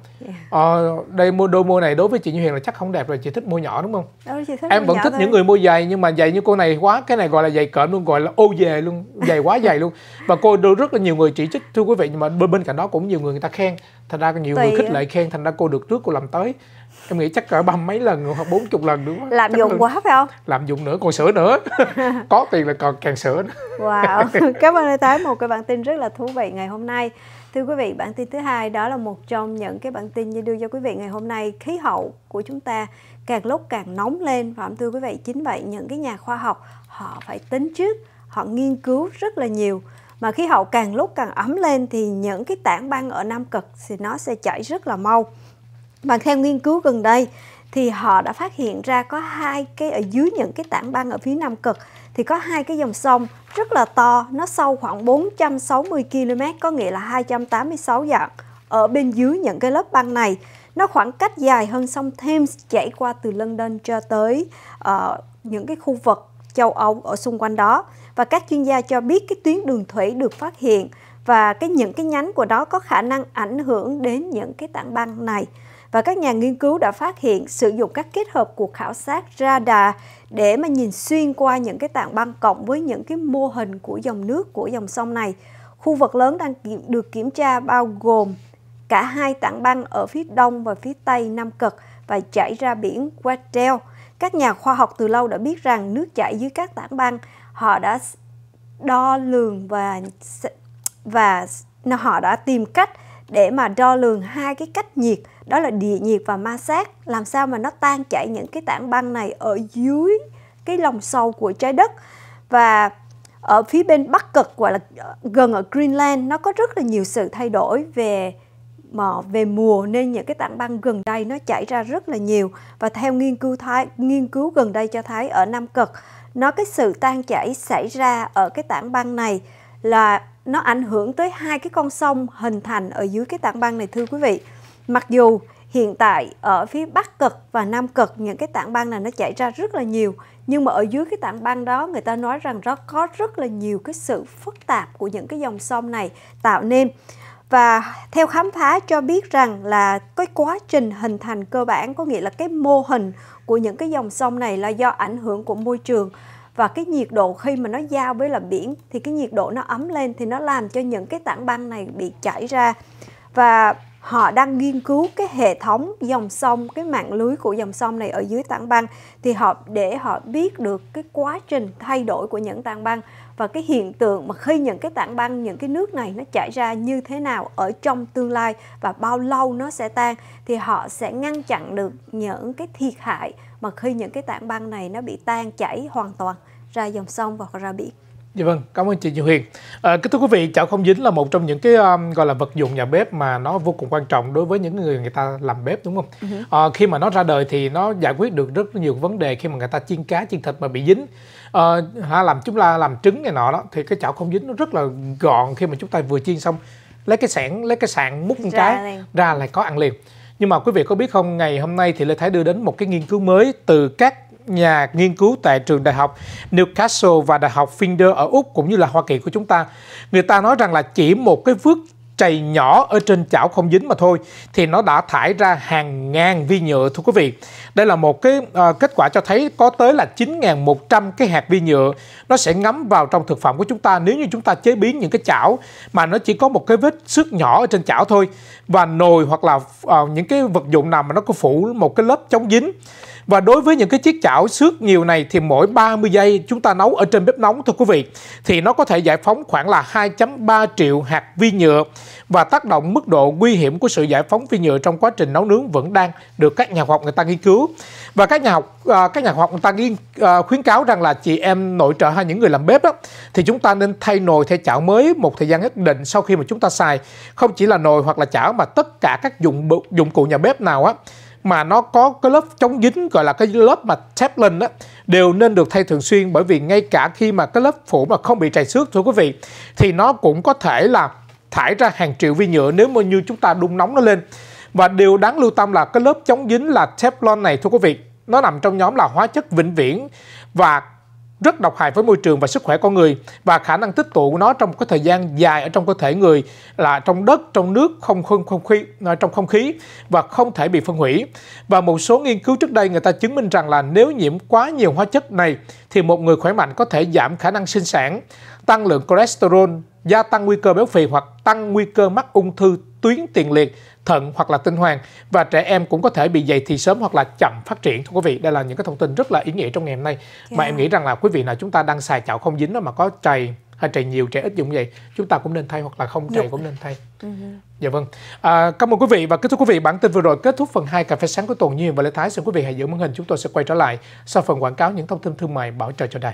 ờ, đây môi đôi môi này đối với chị như hiền là chắc không đẹp rồi chị thích môi nhỏ đúng không ừ, chị thích em vẫn thích thôi. những người môi dày nhưng mà dày như cô này quá cái này gọi là dày cỡm luôn gọi là ô về luôn dày quá dày luôn và cô được rất là nhiều người chỉ trích thưa quý vị nhưng mà bên, bên cạnh đó cũng nhiều người người ta khen thành ra nhiều Tùy người khích lệ khen thành ra cô được trước cô làm tới em nghĩ chắc cỡ ba mấy lần hoặc bốn chục lần đúng không làm chắc dụng quá phải không làm dụng nữa còn sửa nữa có tiền là còn càng sửa nữa wow cảm ơn lê tái một cái bản tin rất là thú vị ngày hôm nay Thưa quý vị, bản tin thứ hai đó là một trong những cái bản tin như đưa cho quý vị ngày hôm nay khí hậu của chúng ta càng lúc càng nóng lên và thưa quý vị chính vậy những cái nhà khoa học họ phải tính trước, họ nghiên cứu rất là nhiều mà khí hậu càng lúc càng ấm lên thì những cái tảng băng ở Nam Cực thì nó sẽ chảy rất là mau mà theo nghiên cứu gần đây thì họ đã phát hiện ra có hai cái ở dưới những cái tảng băng ở phía nam cực thì có hai cái dòng sông rất là to, nó sâu khoảng 460 km, có nghĩa là 286 dặm ở bên dưới những cái lớp băng này. Nó khoảng cách dài hơn sông Thames chảy qua từ London cho tới uh, những cái khu vực châu Âu ở xung quanh đó. Và các chuyên gia cho biết cái tuyến đường thủy được phát hiện và cái những cái nhánh của đó có khả năng ảnh hưởng đến những cái tảng băng này và các nhà nghiên cứu đã phát hiện sử dụng các kết hợp cuộc khảo sát radar để mà nhìn xuyên qua những cái tảng băng cộng với những cái mô hình của dòng nước của dòng sông này. Khu vực lớn đang được kiểm tra bao gồm cả hai tảng băng ở phía đông và phía tây Nam Cực và chảy ra biển Weddell. Các nhà khoa học từ lâu đã biết rằng nước chảy dưới các tảng băng, họ đã đo lường và và họ đã tìm cách để mà đo lường hai cái cách nhiệt đó là địa nhiệt và ma sát làm sao mà nó tan chảy những cái tảng băng này ở dưới cái lòng sâu của trái đất và ở phía bên bắc cực gọi là ờ, gần ở Greenland nó có rất là nhiều sự thay đổi về mà về mùa nên những cái tảng băng gần đây nó chảy ra rất là nhiều và theo nghiên cứu thái nghiên cứu gần đây cho thấy ở Nam Cực nó cái sự tan chảy xảy ra ở cái tảng băng này là nó ảnh hưởng tới hai cái con sông hình thành ở dưới cái tảng băng này thưa quý vị. Mặc dù hiện tại ở phía Bắc Cực và Nam Cực những cái tảng băng này nó chảy ra rất là nhiều nhưng mà ở dưới cái tảng băng đó người ta nói rằng nó có rất là nhiều cái sự phức tạp của những cái dòng sông này tạo nên và theo khám phá cho biết rằng là cái quá trình hình thành cơ bản có nghĩa là cái mô hình của những cái dòng sông này là do ảnh hưởng của môi trường và cái nhiệt độ khi mà nó giao với là biển thì cái nhiệt độ nó ấm lên thì nó làm cho những cái tảng băng này bị chảy ra và họ đang nghiên cứu cái hệ thống dòng sông cái mạng lưới của dòng sông này ở dưới tảng băng thì họ để họ biết được cái quá trình thay đổi của những tảng băng và cái hiện tượng mà khi những cái tảng băng những cái nước này nó chảy ra như thế nào ở trong tương lai và bao lâu nó sẽ tan thì họ sẽ ngăn chặn được những cái thiệt hại mà khi những cái tảng băng này nó bị tan chảy hoàn toàn ra dòng sông và ra biển Dạ vâng, cảm ơn chị Như Huyền. À, kính thưa quý vị, chảo không dính là một trong những cái um, gọi là vật dụng nhà bếp mà nó vô cùng quan trọng đối với những người người ta làm bếp đúng không? Uh-huh. À, khi mà nó ra đời thì nó giải quyết được rất nhiều vấn đề khi mà người ta chiên cá, chiên thịt mà bị dính, à, làm chúng ta làm trứng này nọ đó, thì cái chảo không dính nó rất là gọn khi mà chúng ta vừa chiên xong lấy cái sạn lấy cái sạn múc một cái ra là có ăn liền. Nhưng mà quý vị có biết không, ngày hôm nay thì Lê Thái đưa đến một cái nghiên cứu mới từ các nhà nghiên cứu tại trường đại học Newcastle và đại học Finder ở Úc cũng như là Hoa Kỳ của chúng ta. Người ta nói rằng là chỉ một cái vứt chày nhỏ ở trên chảo không dính mà thôi thì nó đã thải ra hàng ngàn vi nhựa thưa quý vị. Đây là một cái uh, kết quả cho thấy có tới là 9.100 cái hạt vi nhựa nó sẽ ngấm vào trong thực phẩm của chúng ta nếu như chúng ta chế biến những cái chảo mà nó chỉ có một cái vết xước nhỏ ở trên chảo thôi và nồi hoặc là uh, những cái vật dụng nào mà nó có phủ một cái lớp chống dính và đối với những cái chiếc chảo xước nhiều này thì mỗi 30 giây chúng ta nấu ở trên bếp nóng thưa quý vị thì nó có thể giải phóng khoảng là 2.3 triệu hạt vi nhựa và tác động mức độ nguy hiểm của sự giải phóng vi nhựa trong quá trình nấu nướng vẫn đang được các nhà khoa học người ta nghiên cứu. Và các nhà học à, các nhà khoa học người ta nghiên à, khuyến cáo rằng là chị em nội trợ hay những người làm bếp đó thì chúng ta nên thay nồi thay chảo mới một thời gian nhất định sau khi mà chúng ta xài không chỉ là nồi hoặc là chảo mà tất cả các dụng dụng cụ nhà bếp nào á mà nó có cái lớp chống dính gọi là cái lớp mà teflon đó đều nên được thay thường xuyên bởi vì ngay cả khi mà cái lớp phủ mà không bị trầy xước thưa quý vị thì nó cũng có thể là thải ra hàng triệu vi nhựa nếu mà như chúng ta đun nóng nó lên và điều đáng lưu tâm là cái lớp chống dính là Teflon này thưa quý vị nó nằm trong nhóm là hóa chất vĩnh viễn và rất độc hại với môi trường và sức khỏe con người và khả năng tích tụ của nó trong cái thời gian dài ở trong cơ thể người là trong đất, trong nước, không không không khí à, trong không khí và không thể bị phân hủy. Và một số nghiên cứu trước đây người ta chứng minh rằng là nếu nhiễm quá nhiều hóa chất này thì một người khỏe mạnh có thể giảm khả năng sinh sản, tăng lượng cholesterol, gia tăng nguy cơ béo phì hoặc tăng nguy cơ mắc ung thư tuyến tiền liệt thận hoặc là tinh hoàn và trẻ em cũng có thể bị dậy thì sớm hoặc là chậm phát triển thưa quý vị đây là những cái thông tin rất là ý nghĩa trong ngày hôm nay yeah. mà em dạ. nghĩ rằng là quý vị nào chúng ta đang xài chảo không dính đó mà có chày hay chày nhiều chày ít dụng vậy chúng ta cũng nên thay hoặc là không chày cũng nên thay ừ. dạ vâng à, cảm ơn quý vị và kết thúc quý vị bản tin vừa rồi kết thúc phần 2 cà phê sáng của tuần như và lê thái xin quý vị hãy giữ màn hình chúng tôi sẽ quay trở lại sau phần quảng cáo những thông tin thương mại bảo trợ cho đài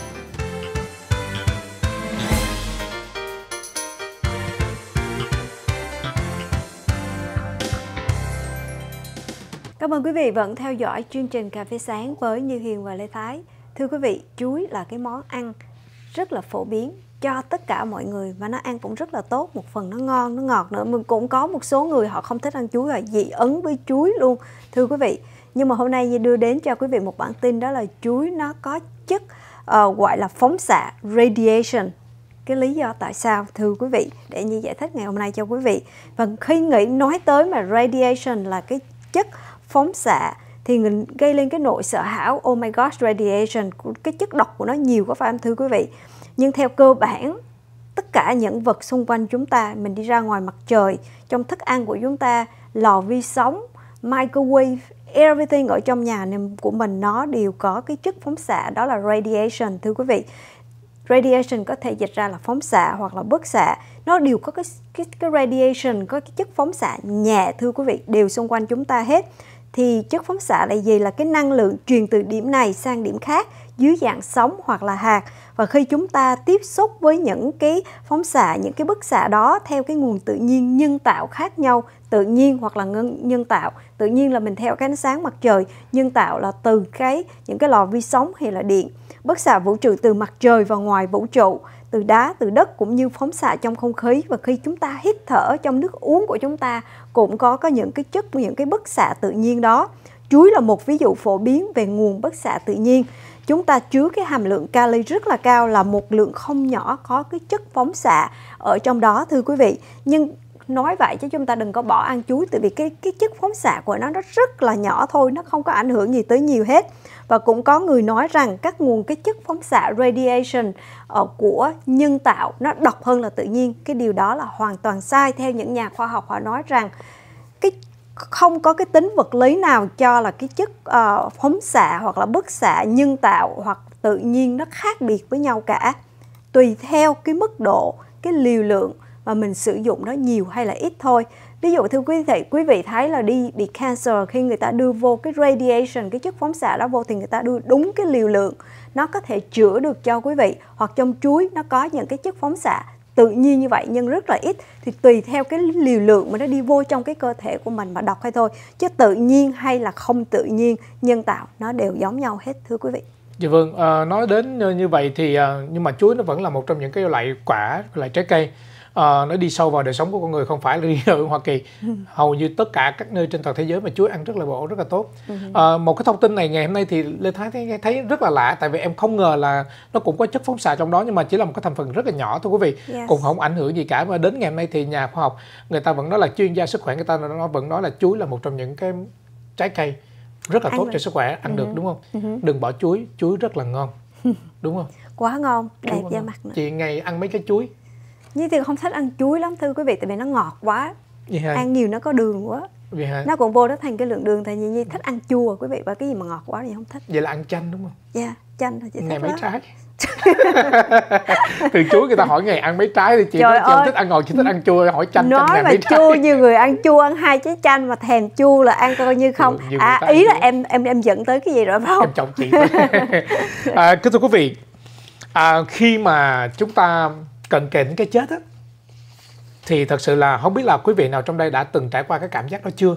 Cảm ơn quý vị vẫn theo dõi chương trình Cà phê sáng với Như Hiền và Lê Thái. Thưa quý vị, chuối là cái món ăn rất là phổ biến cho tất cả mọi người và nó ăn cũng rất là tốt một phần nó ngon nó ngọt nữa mình cũng có một số người họ không thích ăn chuối và dị ứng với chuối luôn thưa quý vị nhưng mà hôm nay Nhi đưa đến cho quý vị một bản tin đó là chuối nó có chất uh, gọi là phóng xạ radiation cái lý do tại sao thưa quý vị để như giải thích ngày hôm nay cho quý vị và khi nghĩ nói tới mà radiation là cái chất phóng xạ thì gây lên cái nỗi sợ hão oh my god radiation cái chất độc của nó nhiều có phải không thưa quý vị nhưng theo cơ bản tất cả những vật xung quanh chúng ta mình đi ra ngoài mặt trời trong thức ăn của chúng ta lò vi sóng microwave everything ở trong nhà của mình nó đều có cái chất phóng xạ đó là radiation thưa quý vị radiation có thể dịch ra là phóng xạ hoặc là bức xạ nó đều có cái cái, cái radiation có cái chất phóng xạ nhẹ thưa quý vị đều xung quanh chúng ta hết thì chất phóng xạ là gì là cái năng lượng truyền từ điểm này sang điểm khác dưới dạng sóng hoặc là hạt và khi chúng ta tiếp xúc với những cái phóng xạ những cái bức xạ đó theo cái nguồn tự nhiên nhân tạo khác nhau tự nhiên hoặc là nhân, nhân tạo tự nhiên là mình theo cái ánh sáng mặt trời nhân tạo là từ cái những cái lò vi sóng hay là điện bức xạ vũ trụ từ mặt trời và ngoài vũ trụ từ đá, từ đất cũng như phóng xạ trong không khí và khi chúng ta hít thở trong nước uống của chúng ta cũng có có những cái chất những cái bức xạ tự nhiên đó. Chuối là một ví dụ phổ biến về nguồn bức xạ tự nhiên. Chúng ta chứa cái hàm lượng kali rất là cao là một lượng không nhỏ có cái chất phóng xạ ở trong đó thưa quý vị. Nhưng nói vậy chứ chúng ta đừng có bỏ ăn chuối tại vì cái cái chất phóng xạ của nó nó rất là nhỏ thôi, nó không có ảnh hưởng gì tới nhiều hết và cũng có người nói rằng các nguồn cái chất phóng xạ radiation ờ, của nhân tạo nó độc hơn là tự nhiên cái điều đó là hoàn toàn sai theo những nhà khoa học họ nói rằng cái không có cái tính vật lý nào cho là cái chất uh, phóng xạ hoặc là bức xạ nhân tạo hoặc tự nhiên nó khác biệt với nhau cả tùy theo cái mức độ cái liều lượng mà mình sử dụng nó nhiều hay là ít thôi Ví dụ thưa quý vị, quý vị thấy là đi bị cancer khi người ta đưa vô cái radiation, cái chất phóng xạ đó vô thì người ta đưa đúng cái liều lượng nó có thể chữa được cho quý vị hoặc trong chuối nó có những cái chất phóng xạ tự nhiên như vậy nhưng rất là ít thì tùy theo cái liều lượng mà nó đi vô trong cái cơ thể của mình mà đọc hay thôi chứ tự nhiên hay là không tự nhiên nhân tạo nó đều giống nhau hết thưa quý vị Dạ vâng, à, nói đến ờ, như vậy thì à, nhưng mà chuối nó vẫn là một trong những cái loại quả, loại trái cây uh, ờ, nó đi sâu vào đời sống của con người không phải là đi ở Hoa Kỳ hầu như tất cả các nơi trên toàn thế giới mà chuối ăn rất là bổ rất là tốt uh, một cái thông tin này ngày hôm nay thì Lê Thái thấy, thấy rất là lạ tại vì em không ngờ là nó cũng có chất phóng xạ trong đó nhưng mà chỉ là một cái thành phần rất là nhỏ thôi quý vị yes. cũng không ảnh hưởng gì cả và đến ngày hôm nay thì nhà khoa học người ta vẫn nói là chuyên gia sức khỏe người ta nó vẫn nói là chuối là một trong những cái trái cây rất là ăn tốt được. cho sức khỏe ăn uh được đúng không uh đừng bỏ chuối chuối rất là ngon đúng không quá ngon đẹp da mặt nữa. chị ngày ăn mấy cái chuối như thì không thích ăn chuối lắm thưa quý vị tại vì nó ngọt quá yeah. ăn nhiều nó có đường quá yeah. nó cũng vô đó thành cái lượng đường tại vì như thích ăn chua quý vị và cái gì mà ngọt quá thì không thích vậy là ăn chanh đúng không dạ yeah, chanh là chị thích ngày mấy trái từ chuối người ta hỏi ngày ăn mấy trái thì chị Trời nói chị ơi. không thích ăn ngọt chị thích ăn chua hỏi chanh nói chanh mà chua như người ăn chua ăn hai trái chanh mà thèm chua là ăn coi như không ừ, à ý là em em em dẫn tới cái gì rồi phải không em chồng chị à, thưa quý vị à, khi mà chúng ta cận kề đến cái chết á thì thật sự là không biết là quý vị nào trong đây đã từng trải qua cái cảm giác đó chưa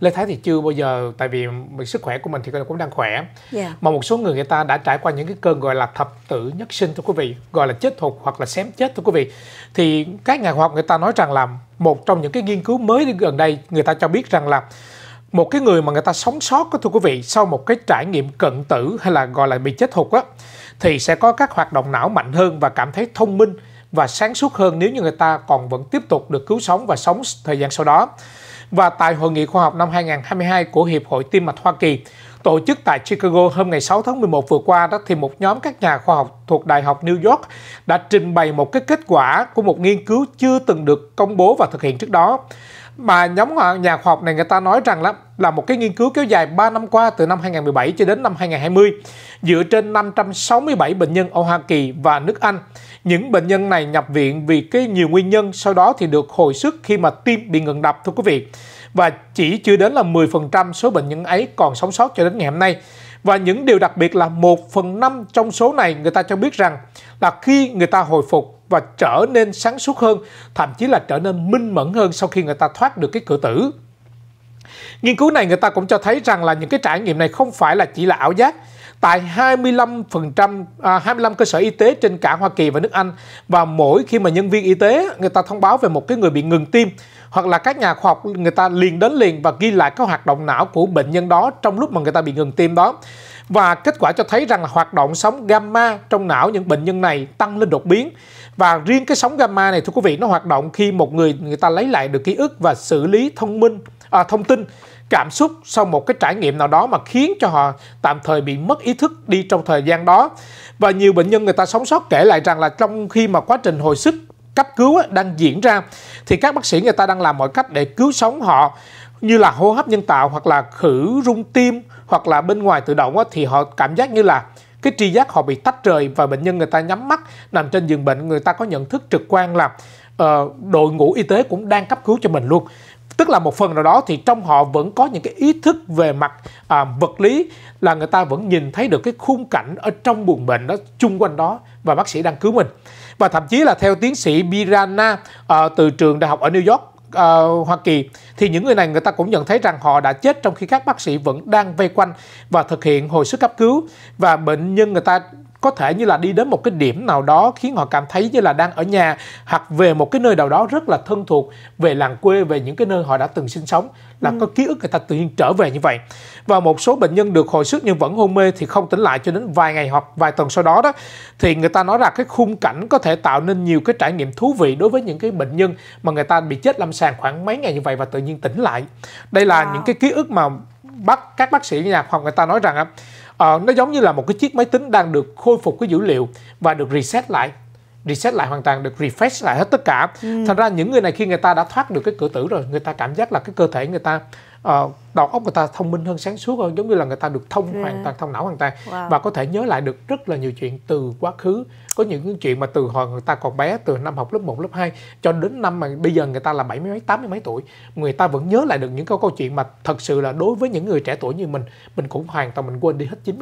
Lê Thái thì chưa bao giờ tại vì mình, sức khỏe của mình thì cũng đang khỏe yeah. Dạ. mà một số người người ta đã trải qua những cái cơn gọi là thập tử nhất sinh thưa quý vị gọi là chết thụt hoặc là xém chết thưa quý vị thì các nhà khoa học người ta nói rằng là một trong những cái nghiên cứu mới gần đây người ta cho biết rằng là một cái người mà người ta sống sót đó, thưa quý vị sau một cái trải nghiệm cận tử hay là gọi là bị chết thụt á thì sẽ có các hoạt động não mạnh hơn và cảm thấy thông minh và sáng suốt hơn nếu như người ta còn vẫn tiếp tục được cứu sống và sống thời gian sau đó. Và tại Hội nghị khoa học năm 2022 của Hiệp hội Tim mạch Hoa Kỳ, tổ chức tại Chicago hôm ngày 6 tháng 11 vừa qua đó thì một nhóm các nhà khoa học thuộc Đại học New York đã trình bày một cái kết quả của một nghiên cứu chưa từng được công bố và thực hiện trước đó. Mà nhóm nhà khoa học này người ta nói rằng là, là một cái nghiên cứu kéo dài 3 năm qua từ năm 2017 cho đến năm 2020 dựa trên 567 bệnh nhân ở Hoa Kỳ và nước Anh những bệnh nhân này nhập viện vì cái nhiều nguyên nhân, sau đó thì được hồi sức khi mà tim bị ngừng đập thưa quý vị. Và chỉ chưa đến là 10% số bệnh nhân ấy còn sống sót cho đến ngày hôm nay. Và những điều đặc biệt là 1 phần 5 trong số này người ta cho biết rằng là khi người ta hồi phục và trở nên sáng suốt hơn, thậm chí là trở nên minh mẫn hơn sau khi người ta thoát được cái cửa tử. Nghiên cứu này người ta cũng cho thấy rằng là những cái trải nghiệm này không phải là chỉ là ảo giác tại 25% à, 25 cơ sở y tế trên cả Hoa Kỳ và nước Anh và mỗi khi mà nhân viên y tế người ta thông báo về một cái người bị ngừng tim hoặc là các nhà khoa học người ta liền đến liền và ghi lại các hoạt động não của bệnh nhân đó trong lúc mà người ta bị ngừng tim đó và kết quả cho thấy rằng là hoạt động sóng gamma trong não những bệnh nhân này tăng lên đột biến và riêng cái sóng gamma này thưa quý vị nó hoạt động khi một người người ta lấy lại được ký ức và xử lý thông minh à, thông tin cảm xúc sau một cái trải nghiệm nào đó mà khiến cho họ tạm thời bị mất ý thức đi trong thời gian đó và nhiều bệnh nhân người ta sống sót kể lại rằng là trong khi mà quá trình hồi sức cấp cứu đang diễn ra thì các bác sĩ người ta đang làm mọi cách để cứu sống họ như là hô hấp nhân tạo hoặc là khử rung tim hoặc là bên ngoài tự động thì họ cảm giác như là cái tri giác họ bị tách rời và bệnh nhân người ta nhắm mắt nằm trên giường bệnh người ta có nhận thức trực quan là uh, đội ngũ y tế cũng đang cấp cứu cho mình luôn tức là một phần nào đó thì trong họ vẫn có những cái ý thức về mặt à, vật lý là người ta vẫn nhìn thấy được cái khung cảnh ở trong buồng bệnh đó chung quanh đó và bác sĩ đang cứu mình và thậm chí là theo tiến sĩ Birana à, từ trường đại học ở New York À, Hoa Kỳ thì những người này người ta cũng nhận thấy rằng họ đã chết trong khi các bác sĩ vẫn đang vây quanh và thực hiện hồi sức cấp cứu và bệnh nhân người ta có thể như là đi đến một cái điểm nào đó khiến họ cảm thấy như là đang ở nhà hoặc về một cái nơi nào đó rất là thân thuộc về làng quê về những cái nơi họ đã từng sinh sống là ừ. có ký ức người ta tự nhiên trở về như vậy và một số bệnh nhân được hồi sức nhưng vẫn hôn mê thì không tỉnh lại cho đến vài ngày hoặc vài tuần sau đó đó thì người ta nói là cái khung cảnh có thể tạo nên nhiều cái trải nghiệm thú vị đối với những cái bệnh nhân mà người ta bị chết lâm sàng khoảng mấy ngày như vậy và tự nhiên tỉnh lại đây là wow. những cái ký ức mà bắt các bác sĩ nhà khoa học người ta nói rằng Ờ, nó giống như là một cái chiếc máy tính đang được khôi phục cái dữ liệu và được reset lại reset lại hoàn toàn được refresh lại hết tất cả ừ. thành ra những người này khi người ta đã thoát được cái cửa tử rồi người ta cảm giác là cái cơ thể người ta Ờ, đầu óc người ta thông minh hơn sáng suốt hơn giống như là người ta được thông ừ. hoàn toàn thông não hoàn toàn wow. và có thể nhớ lại được rất là nhiều chuyện từ quá khứ có những chuyện mà từ hồi người ta còn bé từ năm học lớp 1, lớp 2 cho đến năm mà bây giờ người ta là bảy mấy tám mấy tuổi người ta vẫn nhớ lại được những câu câu chuyện mà thật sự là đối với những người trẻ tuổi như mình mình cũng hoàn toàn mình quên đi hết 90%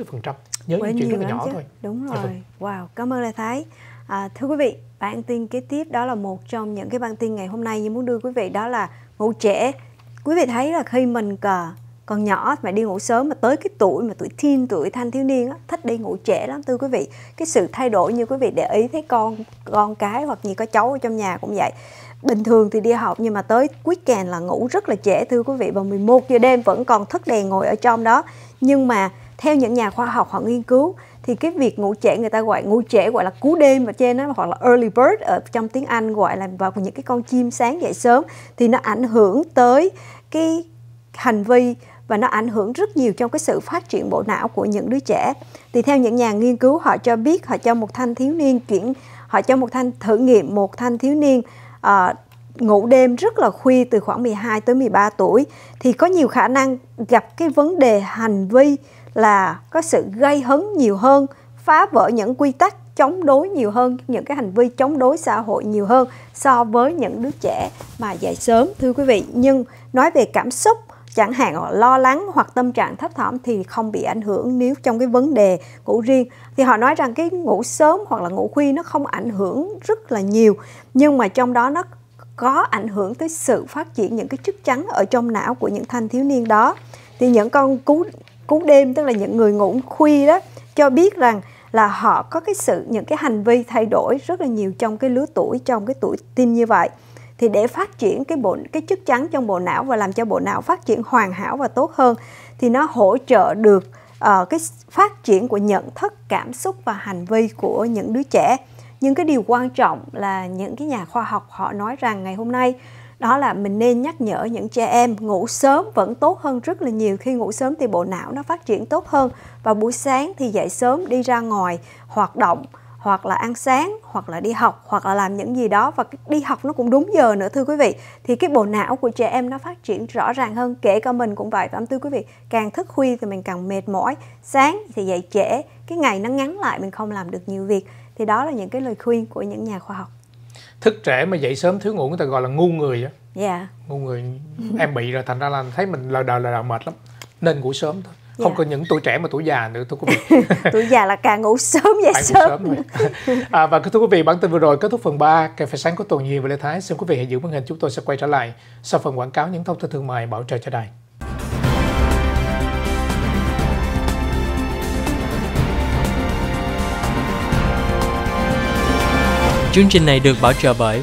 nhớ quên những chuyện rất là nhỏ chứ. thôi đúng dạ, rồi vâng. wow cảm ơn Lê Thái à, thưa quý vị bản tin kế tiếp đó là một trong những cái bản tin ngày hôm nay nhưng muốn đưa quý vị đó là ngủ trẻ quý vị thấy là khi mình cờ còn nhỏ mà đi ngủ sớm mà tới cái tuổi mà tuổi teen tuổi thanh thiếu niên á, thích đi ngủ trễ lắm thưa quý vị cái sự thay đổi như quý vị để ý thấy con con cái hoặc như có cháu ở trong nhà cũng vậy bình thường thì đi học nhưng mà tới cuối weekend là ngủ rất là trễ thưa quý vị vào 11 giờ đêm vẫn còn thức đèn ngồi ở trong đó nhưng mà theo những nhà khoa học họ nghiên cứu thì cái việc ngủ trễ người ta gọi ngủ trễ gọi là cú đêm ở trên đó hoặc là early bird ở trong tiếng Anh gọi là vào những cái con chim sáng dậy sớm thì nó ảnh hưởng tới cái hành vi và nó ảnh hưởng rất nhiều trong cái sự phát triển bộ não của những đứa trẻ. Thì theo những nhà nghiên cứu họ cho biết họ cho một thanh thiếu niên chuyển họ cho một thanh thử nghiệm một thanh thiếu niên uh, ngủ đêm rất là khuya từ khoảng 12 tới 13 tuổi thì có nhiều khả năng gặp cái vấn đề hành vi là có sự gây hấn nhiều hơn, phá vỡ những quy tắc chống đối nhiều hơn, những cái hành vi chống đối xã hội nhiều hơn so với những đứa trẻ mà dạy sớm thưa quý vị. Nhưng nói về cảm xúc chẳng hạn họ lo lắng hoặc tâm trạng thấp thỏm thì không bị ảnh hưởng nếu trong cái vấn đề ngủ riêng thì họ nói rằng cái ngủ sớm hoặc là ngủ khuya nó không ảnh hưởng rất là nhiều nhưng mà trong đó nó có ảnh hưởng tới sự phát triển những cái chất trắng ở trong não của những thanh thiếu niên đó thì những con cú cú đêm tức là những người ngủ khuya đó cho biết rằng là họ có cái sự những cái hành vi thay đổi rất là nhiều trong cái lứa tuổi trong cái tuổi tin như vậy thì để phát triển cái bộ cái chất trắng trong bộ não và làm cho bộ não phát triển hoàn hảo và tốt hơn thì nó hỗ trợ được uh, cái phát triển của nhận thức cảm xúc và hành vi của những đứa trẻ nhưng cái điều quan trọng là những cái nhà khoa học họ nói rằng ngày hôm nay đó là mình nên nhắc nhở những trẻ em ngủ sớm vẫn tốt hơn rất là nhiều khi ngủ sớm thì bộ não nó phát triển tốt hơn và buổi sáng thì dậy sớm đi ra ngoài hoạt động hoặc là ăn sáng hoặc là đi học hoặc là làm những gì đó và đi học nó cũng đúng giờ nữa thưa quý vị thì cái bộ não của trẻ em nó phát triển rõ ràng hơn kể cả mình cũng vậy và thưa quý vị càng thức khuya thì mình càng mệt mỏi sáng thì dậy trễ cái ngày nó ngắn lại mình không làm được nhiều việc thì đó là những cái lời khuyên của những nhà khoa học thức trẻ mà dậy sớm thiếu ngủ người ta gọi là ngu người á yeah. Dạ. ngu người em bị rồi thành ra là thấy mình lờ đờ lờ đờ mệt lắm nên ngủ sớm thôi không yeah. Dạ. có những tuổi trẻ mà tuổi già nữa thưa quý vị tuổi già là càng ngủ sớm dậy sớm, sớm rồi. à, và thưa quý vị bản tin vừa rồi kết thúc phần 3 cà phê sáng của tuần nhiên và lê thái xin quý vị hãy giữ màn hình chúng tôi sẽ quay trở lại sau phần quảng cáo những thông tin thương mại bảo trợ cho đài Chương trình này được bảo trợ bởi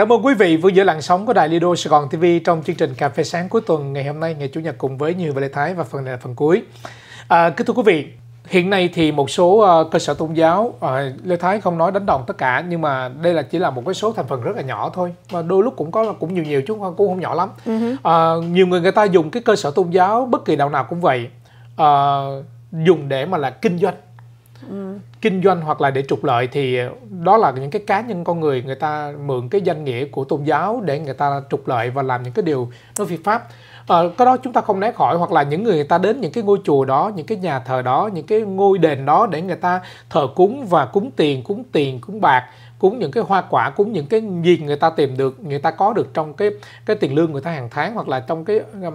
Cảm ơn quý vị vừa giữa làn sóng của Đài Lido Sài Gòn TV trong chương trình Cà phê sáng cuối tuần ngày hôm nay, ngày Chủ nhật cùng với Như và Lê Thái và phần này là phần cuối. À, kính thưa quý vị, hiện nay thì một số uh, cơ sở tôn giáo, uh, Lê Thái không nói đánh đồng tất cả nhưng mà đây là chỉ là một cái số thành phần rất là nhỏ thôi. và đôi lúc cũng có cũng nhiều nhiều chứ cũng không nhỏ lắm. Uh, nhiều người người ta dùng cái cơ sở tôn giáo bất kỳ đạo nào cũng vậy uh, dùng để mà là kinh doanh kinh doanh hoặc là để trục lợi thì đó là những cái cá nhân con người người ta mượn cái danh nghĩa của tôn giáo để người ta trục lợi và làm những cái điều nó phi pháp à, cái đó chúng ta không né khỏi hoặc là những người người ta đến những cái ngôi chùa đó những cái nhà thờ đó những cái ngôi đền đó để người ta thờ cúng và cúng tiền cúng tiền cúng bạc cúng những cái hoa quả cúng những cái gì người ta tìm được người ta có được trong cái cái tiền lương người ta hàng tháng hoặc là trong cái um,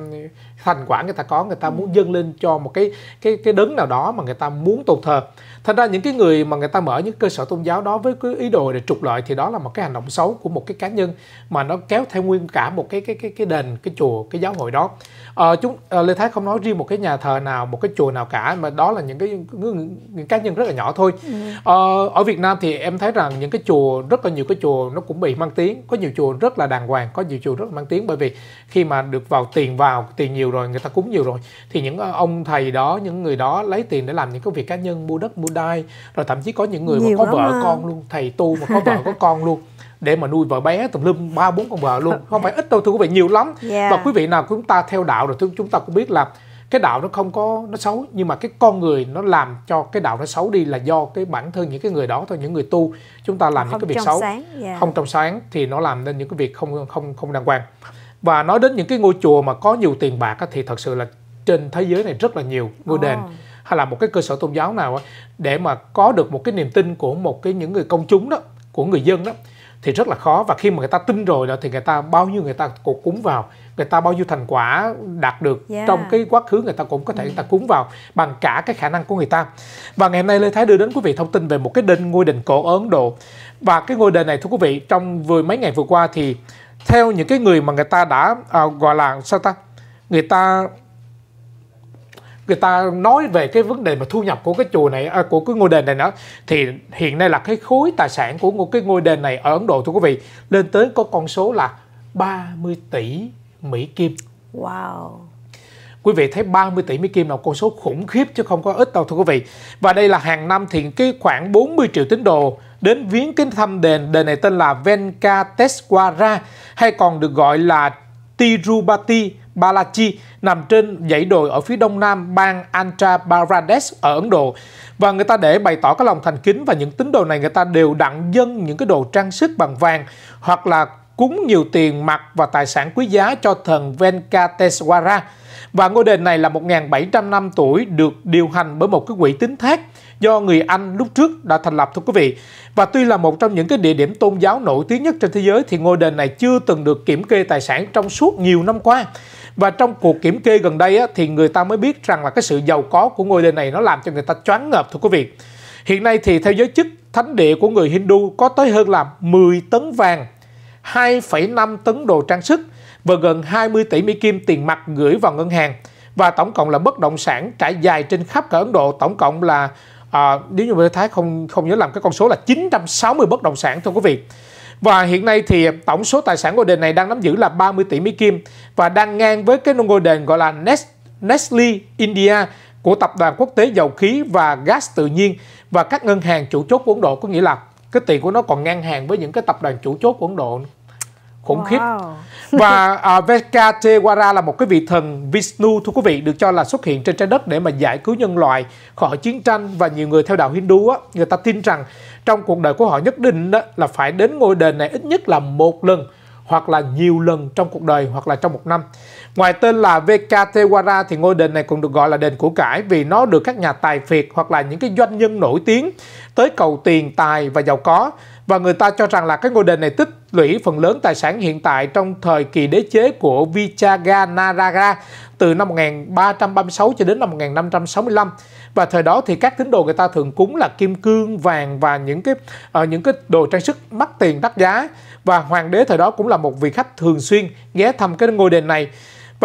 thành quả người ta có người ta muốn dâng lên cho một cái cái cái đấng nào đó mà người ta muốn tôn thờ thành ra những cái người mà người ta mở những cơ sở tôn giáo đó với cái ý đồ để trục lợi thì đó là một cái hành động xấu của một cái cá nhân mà nó kéo theo nguyên cả một cái cái cái cái đền cái chùa cái giáo hội đó à, chúng à, lê thái không nói riêng một cái nhà thờ nào một cái chùa nào cả mà đó là những cái những, những cá nhân rất là nhỏ thôi ừ. à, ở việt nam thì em thấy rằng những cái chùa rất là nhiều cái chùa nó cũng bị mang tiếng có nhiều chùa rất là đàng hoàng có nhiều chùa rất là mang tiếng bởi vì khi mà được vào tiền vào tiền nhiều rồi người ta cúng nhiều rồi thì những ông thầy đó những người đó lấy tiền để làm những cái việc cá nhân mua đất mua đai rồi thậm chí có những người nhiều mà có vợ mà. con luôn thầy tu mà có vợ có con luôn để mà nuôi vợ bé tùm lum ba bốn con vợ luôn không phải ít đâu thưa quý vị nhiều lắm yeah. Dạ. và quý vị nào chúng ta theo đạo rồi chúng ta cũng biết là cái đạo nó không có nó xấu nhưng mà cái con người nó làm cho cái đạo nó xấu đi là do cái bản thân những cái người đó thôi những người tu chúng ta làm không những cái việc xấu sáng, yeah. Dạ. không trong sáng thì nó làm nên những cái việc không không không đàng hoàng và nói đến những cái ngôi chùa mà có nhiều tiền bạc thì thật sự là trên thế giới này rất là nhiều ngôi oh. đền hay là một cái cơ sở tôn giáo nào để mà có được một cái niềm tin của một cái những người công chúng đó của người dân đó thì rất là khó và khi mà người ta tin rồi đó thì người ta bao nhiêu người ta cũng cúng vào người ta bao nhiêu thành quả đạt được yeah. Dạ. trong cái quá khứ người ta cũng có thể người ta cúng vào bằng cả cái khả năng của người ta và ngày hôm nay lê thái đưa đến quý vị thông tin về một cái đền ngôi đền cổ ở ấn độ và cái ngôi đền này thưa quý vị trong vừa mấy ngày vừa qua thì theo những cái người mà người ta đã à, gọi là sao ta người ta người ta nói về cái vấn đề mà thu nhập của cái chùa này à, của cái ngôi đền này nữa thì hiện nay là cái khối tài sản của một cái ngôi đền này ở Ấn Độ thưa quý vị lên tới có con số là 30 tỷ Mỹ Kim. Wow. Quý vị thấy 30 tỷ Mỹ Kim là con số khủng khiếp chứ không có ít đâu thưa quý vị. Và đây là hàng năm thì cái khoảng 40 triệu tín đồ đến viếng kính thăm đền. Đền này tên là Venkateswara hay còn được gọi là Tirupati Balaji nằm trên dãy đồi ở phía đông nam bang Andhra Pradesh ở Ấn Độ. Và người ta để bày tỏ cái lòng thành kính và những tín đồ này người ta đều đặng dân những cái đồ trang sức bằng vàng hoặc là cúng nhiều tiền mặt và tài sản quý giá cho thần Venkateswara. Và ngôi đền này là 1.700 năm tuổi được điều hành bởi một cái quỹ tín thác do người Anh lúc trước đã thành lập thưa quý vị. Và tuy là một trong những cái địa điểm tôn giáo nổi tiếng nhất trên thế giới thì ngôi đền này chưa từng được kiểm kê tài sản trong suốt nhiều năm qua và trong cuộc kiểm kê gần đây á, thì người ta mới biết rằng là cái sự giàu có của ngôi đền này nó làm cho người ta choáng ngợp thưa quý vị hiện nay thì theo giới chức thánh địa của người Hindu có tới hơn là 10 tấn vàng 2,5 tấn đồ trang sức và gần 20 tỷ Mỹ Kim tiền mặt gửi vào ngân hàng và tổng cộng là bất động sản trải dài trên khắp cả Ấn Độ tổng cộng là à, nếu như Thái không không nhớ làm cái con số là 960 bất động sản thưa quý vị và hiện nay thì tổng số tài sản đền này đang nắm giữ là 30 tỷ Mỹ Kim và đang ngang với cái nông đền gọi là Nestle India của Tập đoàn Quốc tế Dầu khí và Gas tự nhiên và các ngân hàng chủ chốt của Ấn Độ có nghĩa là cái tiền của nó còn ngang hàng với những cái tập đoàn chủ chốt của Ấn Độ khủng wow. khiếp và uh, à, Venkatewara là một cái vị thần Vishnu thưa quý vị được cho là xuất hiện trên trái đất để mà giải cứu nhân loại khỏi chiến tranh và nhiều người theo đạo Hindu á, người ta tin rằng trong cuộc đời của họ nhất định đó, là phải đến ngôi đền này ít nhất là một lần hoặc là nhiều lần trong cuộc đời hoặc là trong một năm. Ngoài tên là Venkatewara thì ngôi đền này còn được gọi là đền của cải vì nó được các nhà tài phiệt hoặc là những cái doanh nhân nổi tiếng tới cầu tiền tài và giàu có và người ta cho rằng là cái ngôi đền này tích lũy phần lớn tài sản hiện tại trong thời kỳ đế chế của Vijayanagara từ năm 1336 cho đến năm 1565 và thời đó thì các tín đồ người ta thường cúng là kim cương vàng và những cái uh, những cái đồ trang sức mắc tiền đắt giá và hoàng đế thời đó cũng là một vị khách thường xuyên ghé thăm cái ngôi đền này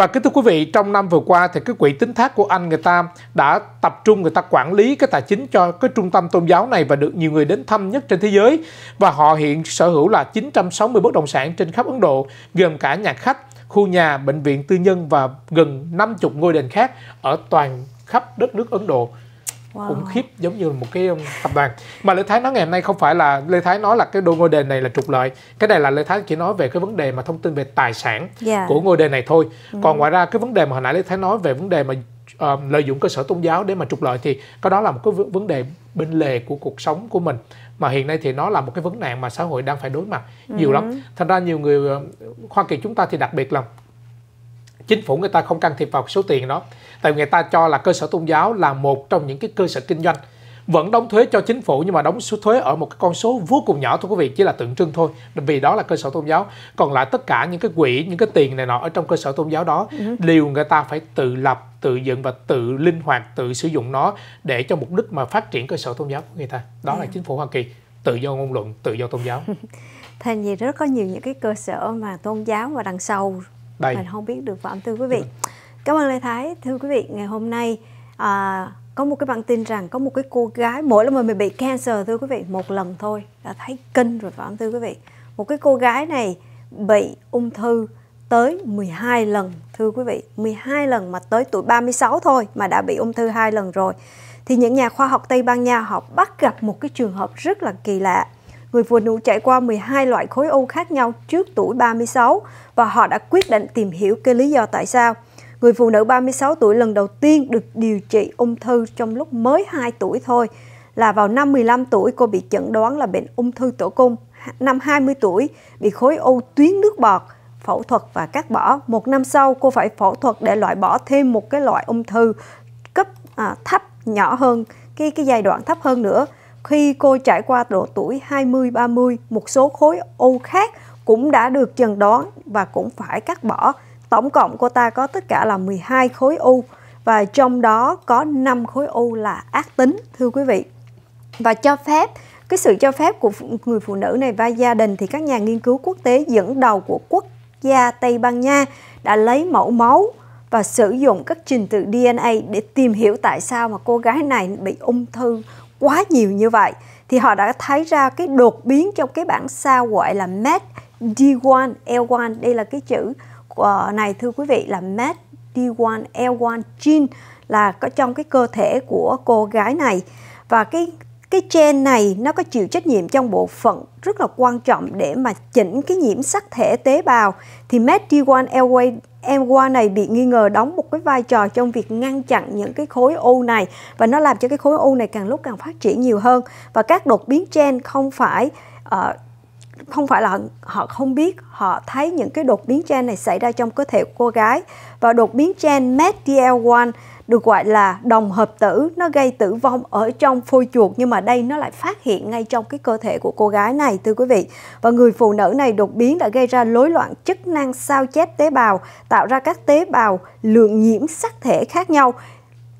và kính thưa quý vị, trong năm vừa qua thì cái quỹ tín thác của Anh người ta đã tập trung người ta quản lý cái tài chính cho cái trung tâm tôn giáo này và được nhiều người đến thăm nhất trên thế giới. Và họ hiện sở hữu là 960 bất động sản trên khắp Ấn Độ, gồm cả nhà khách, khu nhà, bệnh viện tư nhân và gần 50 ngôi đền khác ở toàn khắp đất nước Ấn Độ wow. khủng khiếp giống như một cái um, tập đoàn mà lê thái nói ngày hôm nay không phải là lê thái nói là cái đôi ngôi đền này là trục lợi cái này là lê thái chỉ nói về cái vấn đề mà thông tin về tài sản yeah. Dạ. của ngôi đền này thôi ừ. còn ngoài ra cái vấn đề mà hồi nãy lê thái nói về vấn đề mà uh, lợi dụng cơ sở tôn giáo để mà trục lợi thì cái đó là một cái vấn đề bên lề của cuộc sống của mình mà hiện nay thì nó là một cái vấn nạn mà xã hội đang phải đối mặt ừ. nhiều ừ. lắm thành ra nhiều người uh, hoa kỳ chúng ta thì đặc biệt là chính phủ người ta không can thiệp vào số tiền đó tại người ta cho là cơ sở tôn giáo là một trong những cái cơ sở kinh doanh vẫn đóng thuế cho chính phủ nhưng mà đóng số thuế ở một cái con số vô cùng nhỏ thưa quý vị chỉ là tượng trưng thôi vì đó là cơ sở tôn giáo còn lại tất cả những cái quỹ những cái tiền này nọ ở trong cơ sở tôn giáo đó ừ. đều người ta phải tự lập tự dựng và tự linh hoạt tự sử dụng nó để cho mục đích mà phát triển cơ sở tôn giáo của người ta đó ừ. là chính phủ hoa kỳ tự do ngôn luận tự do tôn giáo thành gì rất có nhiều những cái cơ sở mà tôn giáo và đằng sau đây. mình không biết được phẩm thưa quý vị cảm ơn lê thái thưa quý vị ngày hôm nay à, có một cái bản tin rằng có một cái cô gái mỗi lần mà mình bị cancer thưa quý vị một lần thôi đã thấy kinh rồi phải thưa quý vị một cái cô gái này bị ung thư tới 12 lần thưa quý vị 12 lần mà tới tuổi 36 thôi mà đã bị ung thư hai lần rồi thì những nhà khoa học Tây Ban Nha họ bắt gặp một cái trường hợp rất là kỳ lạ người phụ nữ trải qua 12 loại khối u khác nhau trước tuổi 36 và họ đã quyết định tìm hiểu cái lý do tại sao. Người phụ nữ 36 tuổi lần đầu tiên được điều trị ung thư trong lúc mới 2 tuổi thôi là vào năm 15 tuổi cô bị chẩn đoán là bệnh ung thư tử cung, năm 20 tuổi bị khối u tuyến nước bọt, phẫu thuật và cắt bỏ. Một năm sau cô phải phẫu thuật để loại bỏ thêm một cái loại ung thư cấp à, thấp nhỏ hơn cái cái giai đoạn thấp hơn nữa khi cô trải qua độ tuổi 20-30, một số khối u khác cũng đã được chẩn đoán và cũng phải cắt bỏ. Tổng cộng cô ta có tất cả là 12 khối u và trong đó có 5 khối u là ác tính thưa quý vị. Và cho phép cái sự cho phép của người phụ nữ này và gia đình thì các nhà nghiên cứu quốc tế dẫn đầu của quốc gia Tây Ban Nha đã lấy mẫu máu và sử dụng các trình tự DNA để tìm hiểu tại sao mà cô gái này bị ung thư quá nhiều như vậy thì họ đã thấy ra cái đột biến trong cái bảng sao gọi là MET D1 L1 đây là cái chữ ờ, này thưa quý vị là MET D1 L1 gene là có trong cái cơ thể của cô gái này và cái cái gen này nó có chịu trách nhiệm trong bộ phận rất là quan trọng để mà chỉnh cái nhiễm sắc thể tế bào thì MET D1 em qua này bị nghi ngờ đóng một cái vai trò trong việc ngăn chặn những cái khối u này và nó làm cho cái khối u này càng lúc càng phát triển nhiều hơn và các đột biến gen không phải uh, không phải là họ không biết họ thấy những cái đột biến gen này xảy ra trong cơ thể của cô gái và đột biến gen METDL1 được gọi là đồng hợp tử nó gây tử vong ở trong phôi chuột nhưng mà đây nó lại phát hiện ngay trong cái cơ thể của cô gái này thưa quý vị và người phụ nữ này đột biến đã gây ra rối loạn chức năng sao chép tế bào tạo ra các tế bào lượng nhiễm sắc thể khác nhau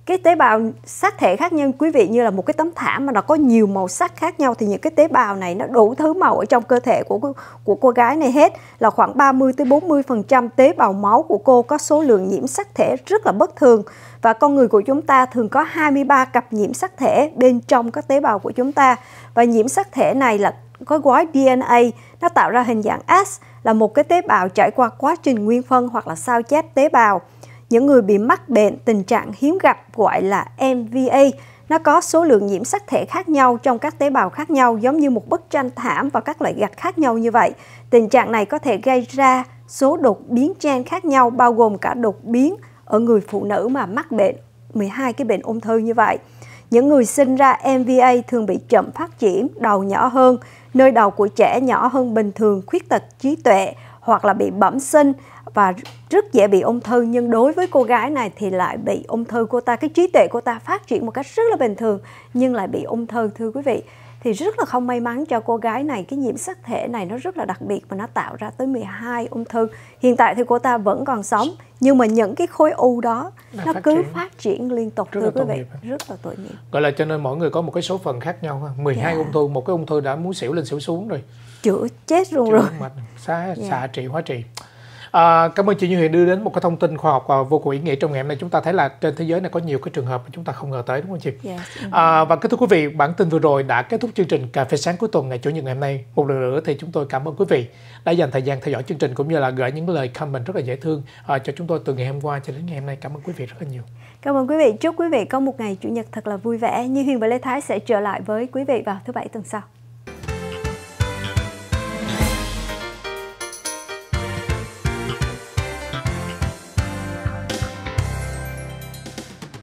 cái tế bào sắc thể khác nhau quý vị như là một cái tấm thảm mà nó có nhiều màu sắc khác nhau thì những cái tế bào này nó đủ thứ màu ở trong cơ thể của của cô gái này hết là khoảng 30 tới 40% tế bào máu của cô có số lượng nhiễm sắc thể rất là bất thường và con người của chúng ta thường có 23 cặp nhiễm sắc thể bên trong các tế bào của chúng ta và nhiễm sắc thể này là có gói DNA nó tạo ra hình dạng S là một cái tế bào trải qua quá trình nguyên phân hoặc là sao chép tế bào. Những người bị mắc bệnh tình trạng hiếm gặp gọi là MVA nó có số lượng nhiễm sắc thể khác nhau trong các tế bào khác nhau giống như một bức tranh thảm và các loại gạch khác nhau như vậy. Tình trạng này có thể gây ra số đột biến gen khác nhau bao gồm cả đột biến ở người phụ nữ mà mắc bệnh 12 cái bệnh ung thư như vậy. Những người sinh ra MVA thường bị chậm phát triển, đầu nhỏ hơn, nơi đầu của trẻ nhỏ hơn bình thường, khuyết tật trí tuệ hoặc là bị bẩm sinh và rất dễ bị ung thư nhưng đối với cô gái này thì lại bị ung thư cô ta cái trí tuệ cô ta phát triển một cách rất là bình thường nhưng lại bị ung thư thưa quý vị thì rất là không may mắn cho cô gái này cái nhiễm sắc thể này nó rất là đặc biệt và nó tạo ra tới 12 ung thư hiện tại thì cô ta vẫn còn sống nhưng mà những cái khối u đó là nó phát cứ triển. phát triển liên tục rất thưa quý vị rất là tội nghiệp gọi là cho nên mỗi người có một cái số phần khác nhau 12 yeah. Dạ. ung thư một cái ung thư đã muốn xỉu lên xỉu xuống rồi chữa chết luôn chữa rồi xạ, dạ. yeah. xạ trị hóa trị À, cảm ơn chị Như Huyền đưa đến một cái thông tin khoa học và vô cùng ý nghĩa trong ngày hôm nay. Chúng ta thấy là trên thế giới này có nhiều cái trường hợp mà chúng ta không ngờ tới đúng không chị? Yes, à, và kết thúc quý vị, bản tin vừa rồi đã kết thúc chương trình cà phê sáng cuối tuần ngày chủ nhật ngày hôm nay. Một lần nữa thì chúng tôi cảm ơn quý vị đã dành thời gian theo dõi chương trình cũng như là gửi những lời comment rất là dễ thương à, cho chúng tôi từ ngày hôm qua cho đến ngày hôm nay. Cảm ơn quý vị rất là nhiều. Cảm ơn quý vị. Chúc quý vị có một ngày chủ nhật thật là vui vẻ. Như Huyền và Lê Thái sẽ trở lại với quý vị vào thứ bảy tuần sau.